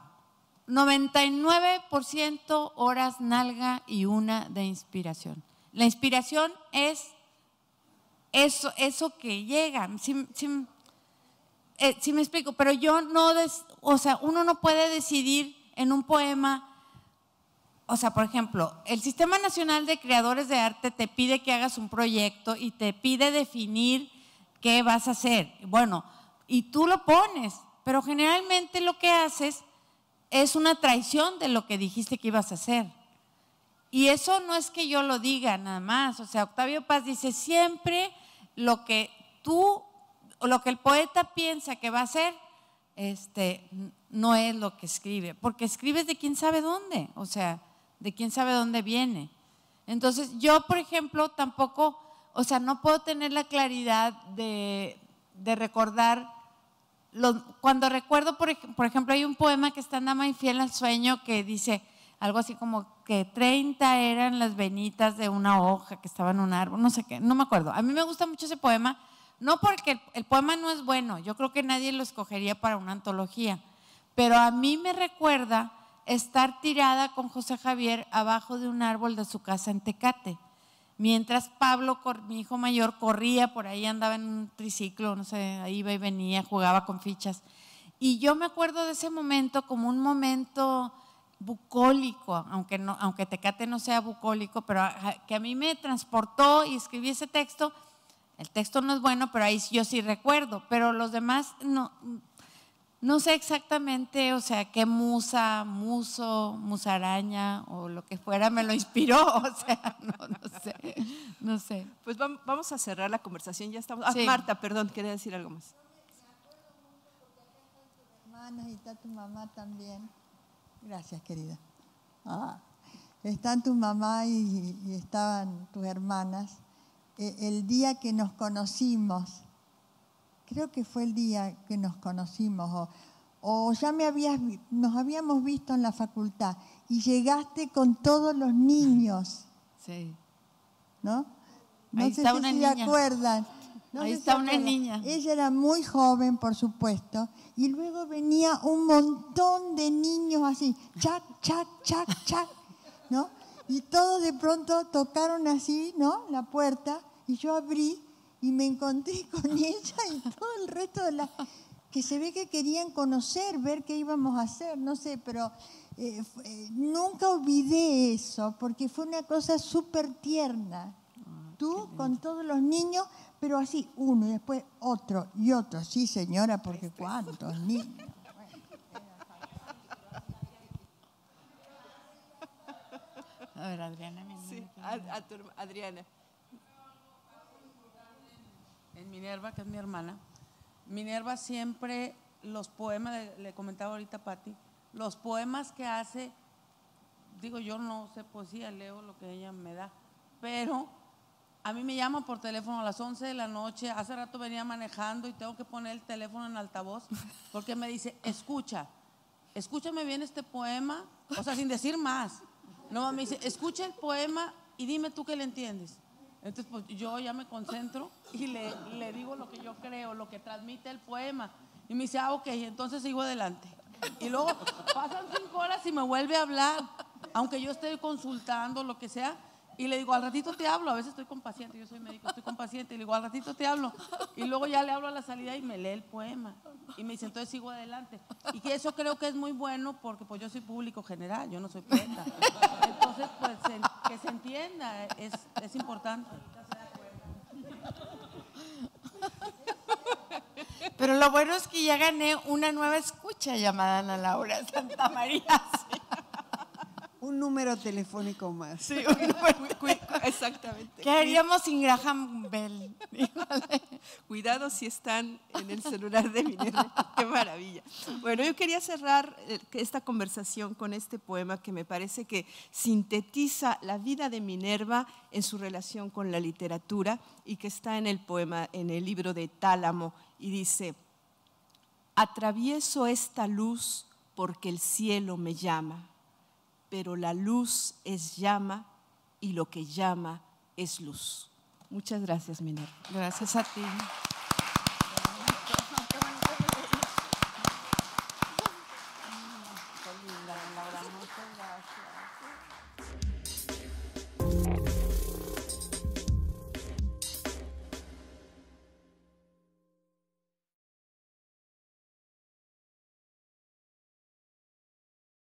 99% horas nalga y una de inspiración. La inspiración es eso, eso que llega. Eh, si me explico, pero yo no, o sea, uno no puede decidir en un poema, o sea, por ejemplo, el Sistema Nacional de Creadores de Arte te pide que hagas un proyecto y te pide definir qué vas a hacer. Bueno, y tú lo pones, pero generalmente lo que haces es una traición de lo que dijiste que ibas a hacer. Y eso no es que yo lo diga nada más, o sea, Octavio Paz dice, siempre lo que tú lo que el poeta piensa que va a ser, este, no es lo que escribe, porque escribes de quién sabe dónde, o sea, de quién sabe dónde viene. Entonces, yo, por ejemplo, tampoco, o sea, no puedo tener la claridad de, recordar, cuando recuerdo, por, ejemplo, hay un poema que está en más Infiel al Sueño que dice algo así como que 30 eran las venitas de una hoja que estaba en un árbol, no sé qué, no me acuerdo. A mí me gusta mucho ese poema no porque el poema no es bueno, yo creo que nadie lo escogería para una antología, pero a mí me recuerda estar tirada con José Javier abajo de un árbol de su casa en Tecate, mientras Pablo, mi hijo mayor, corría por ahí, andaba en un triciclo, no sé, iba y venía, jugaba con fichas. Y yo me acuerdo de ese momento como un momento bucólico, aunque, no, aunque Tecate no sea bucólico, pero que a mí me transportó y escribí ese texto el texto no es bueno, pero ahí yo sí recuerdo, pero los demás no, no sé exactamente, o sea, qué musa, muso, musaraña o lo que fuera me lo inspiró, o sea, no, sé, no sé. Pues vamos a cerrar la conversación, ya estamos. Ah, Marta, perdón, quería decir algo más. Hermanas, ah, está tu mamá también. Gracias, querida. Ah, están tu mamá y estaban tus hermanas. Eh, el día que nos conocimos, creo que fue el día que nos conocimos, o, ya me habías, nos habíamos visto en la facultad y llegaste con todos los niños. Sí. ¿No? No sé si se acuerdan. Ahí está una niña. Ella era muy joven, por supuesto, y luego venía un montón de niños así, chac, chac, chac, chac, ¿no? Y todos de pronto tocaron así, ¿no? La puerta y yo abrí y me encontré con ella y todo el resto de las que se ve que querían conocer, ver qué íbamos a hacer, no sé, pero eh, eh, nunca olvidé eso, porque fue una cosa súper tierna. Ah, Tú con todos los niños, pero así, uno y después otro y otro. Sí, señora, porque cuántos niños. A ver, Adriana. Adriana. Minerva, que es mi hermana, Minerva siempre los poemas, le, comentaba ahorita a Patti, los poemas que hace, digo yo no sé poesía, leo lo que ella me da, pero a mí me llama por teléfono a las 11 de la noche, hace rato venía manejando y tengo que poner el teléfono en altavoz porque me dice, escucha, escúchame bien este poema, o sea, sin decir más. No, me dice, escucha el poema y dime tú qué le entiendes. Entonces, pues yo ya me concentro y le, le, digo lo que yo creo, lo que transmite el poema. Y me dice, ah, ok, entonces sigo adelante. Y luego pasan cinco horas y me vuelve a hablar, aunque yo esté consultando, lo que sea, y le digo, al ratito te hablo, a veces estoy con paciente, yo soy médico, estoy con paciente, y le digo, al ratito te hablo. Y luego ya le hablo a la salida y me lee el poema. Y me dice, entonces sigo adelante. Y que eso creo que es muy bueno porque pues yo soy público general, yo no soy poeta. Entonces, pues, que se entienda es, es importante. Pero lo bueno es que ya gané una nueva escucha llamada Ana Laura Santa María. Un número telefónico más. Sí, exactamente. ¿Qué haríamos sin Graham Bell? Cuidado si están en el celular de Minerva. Qué maravilla. Bueno, yo quería cerrar eh, esta conversación con este poema que me parece que sintetiza la vida de Minerva en su relación con la literatura y que está en el poema, en el libro de Tálamo, y dice, atravieso esta luz porque el cielo me llama pero la luz es llama y lo que llama es luz. Muchas gracias, Minerva. Gracias a ti.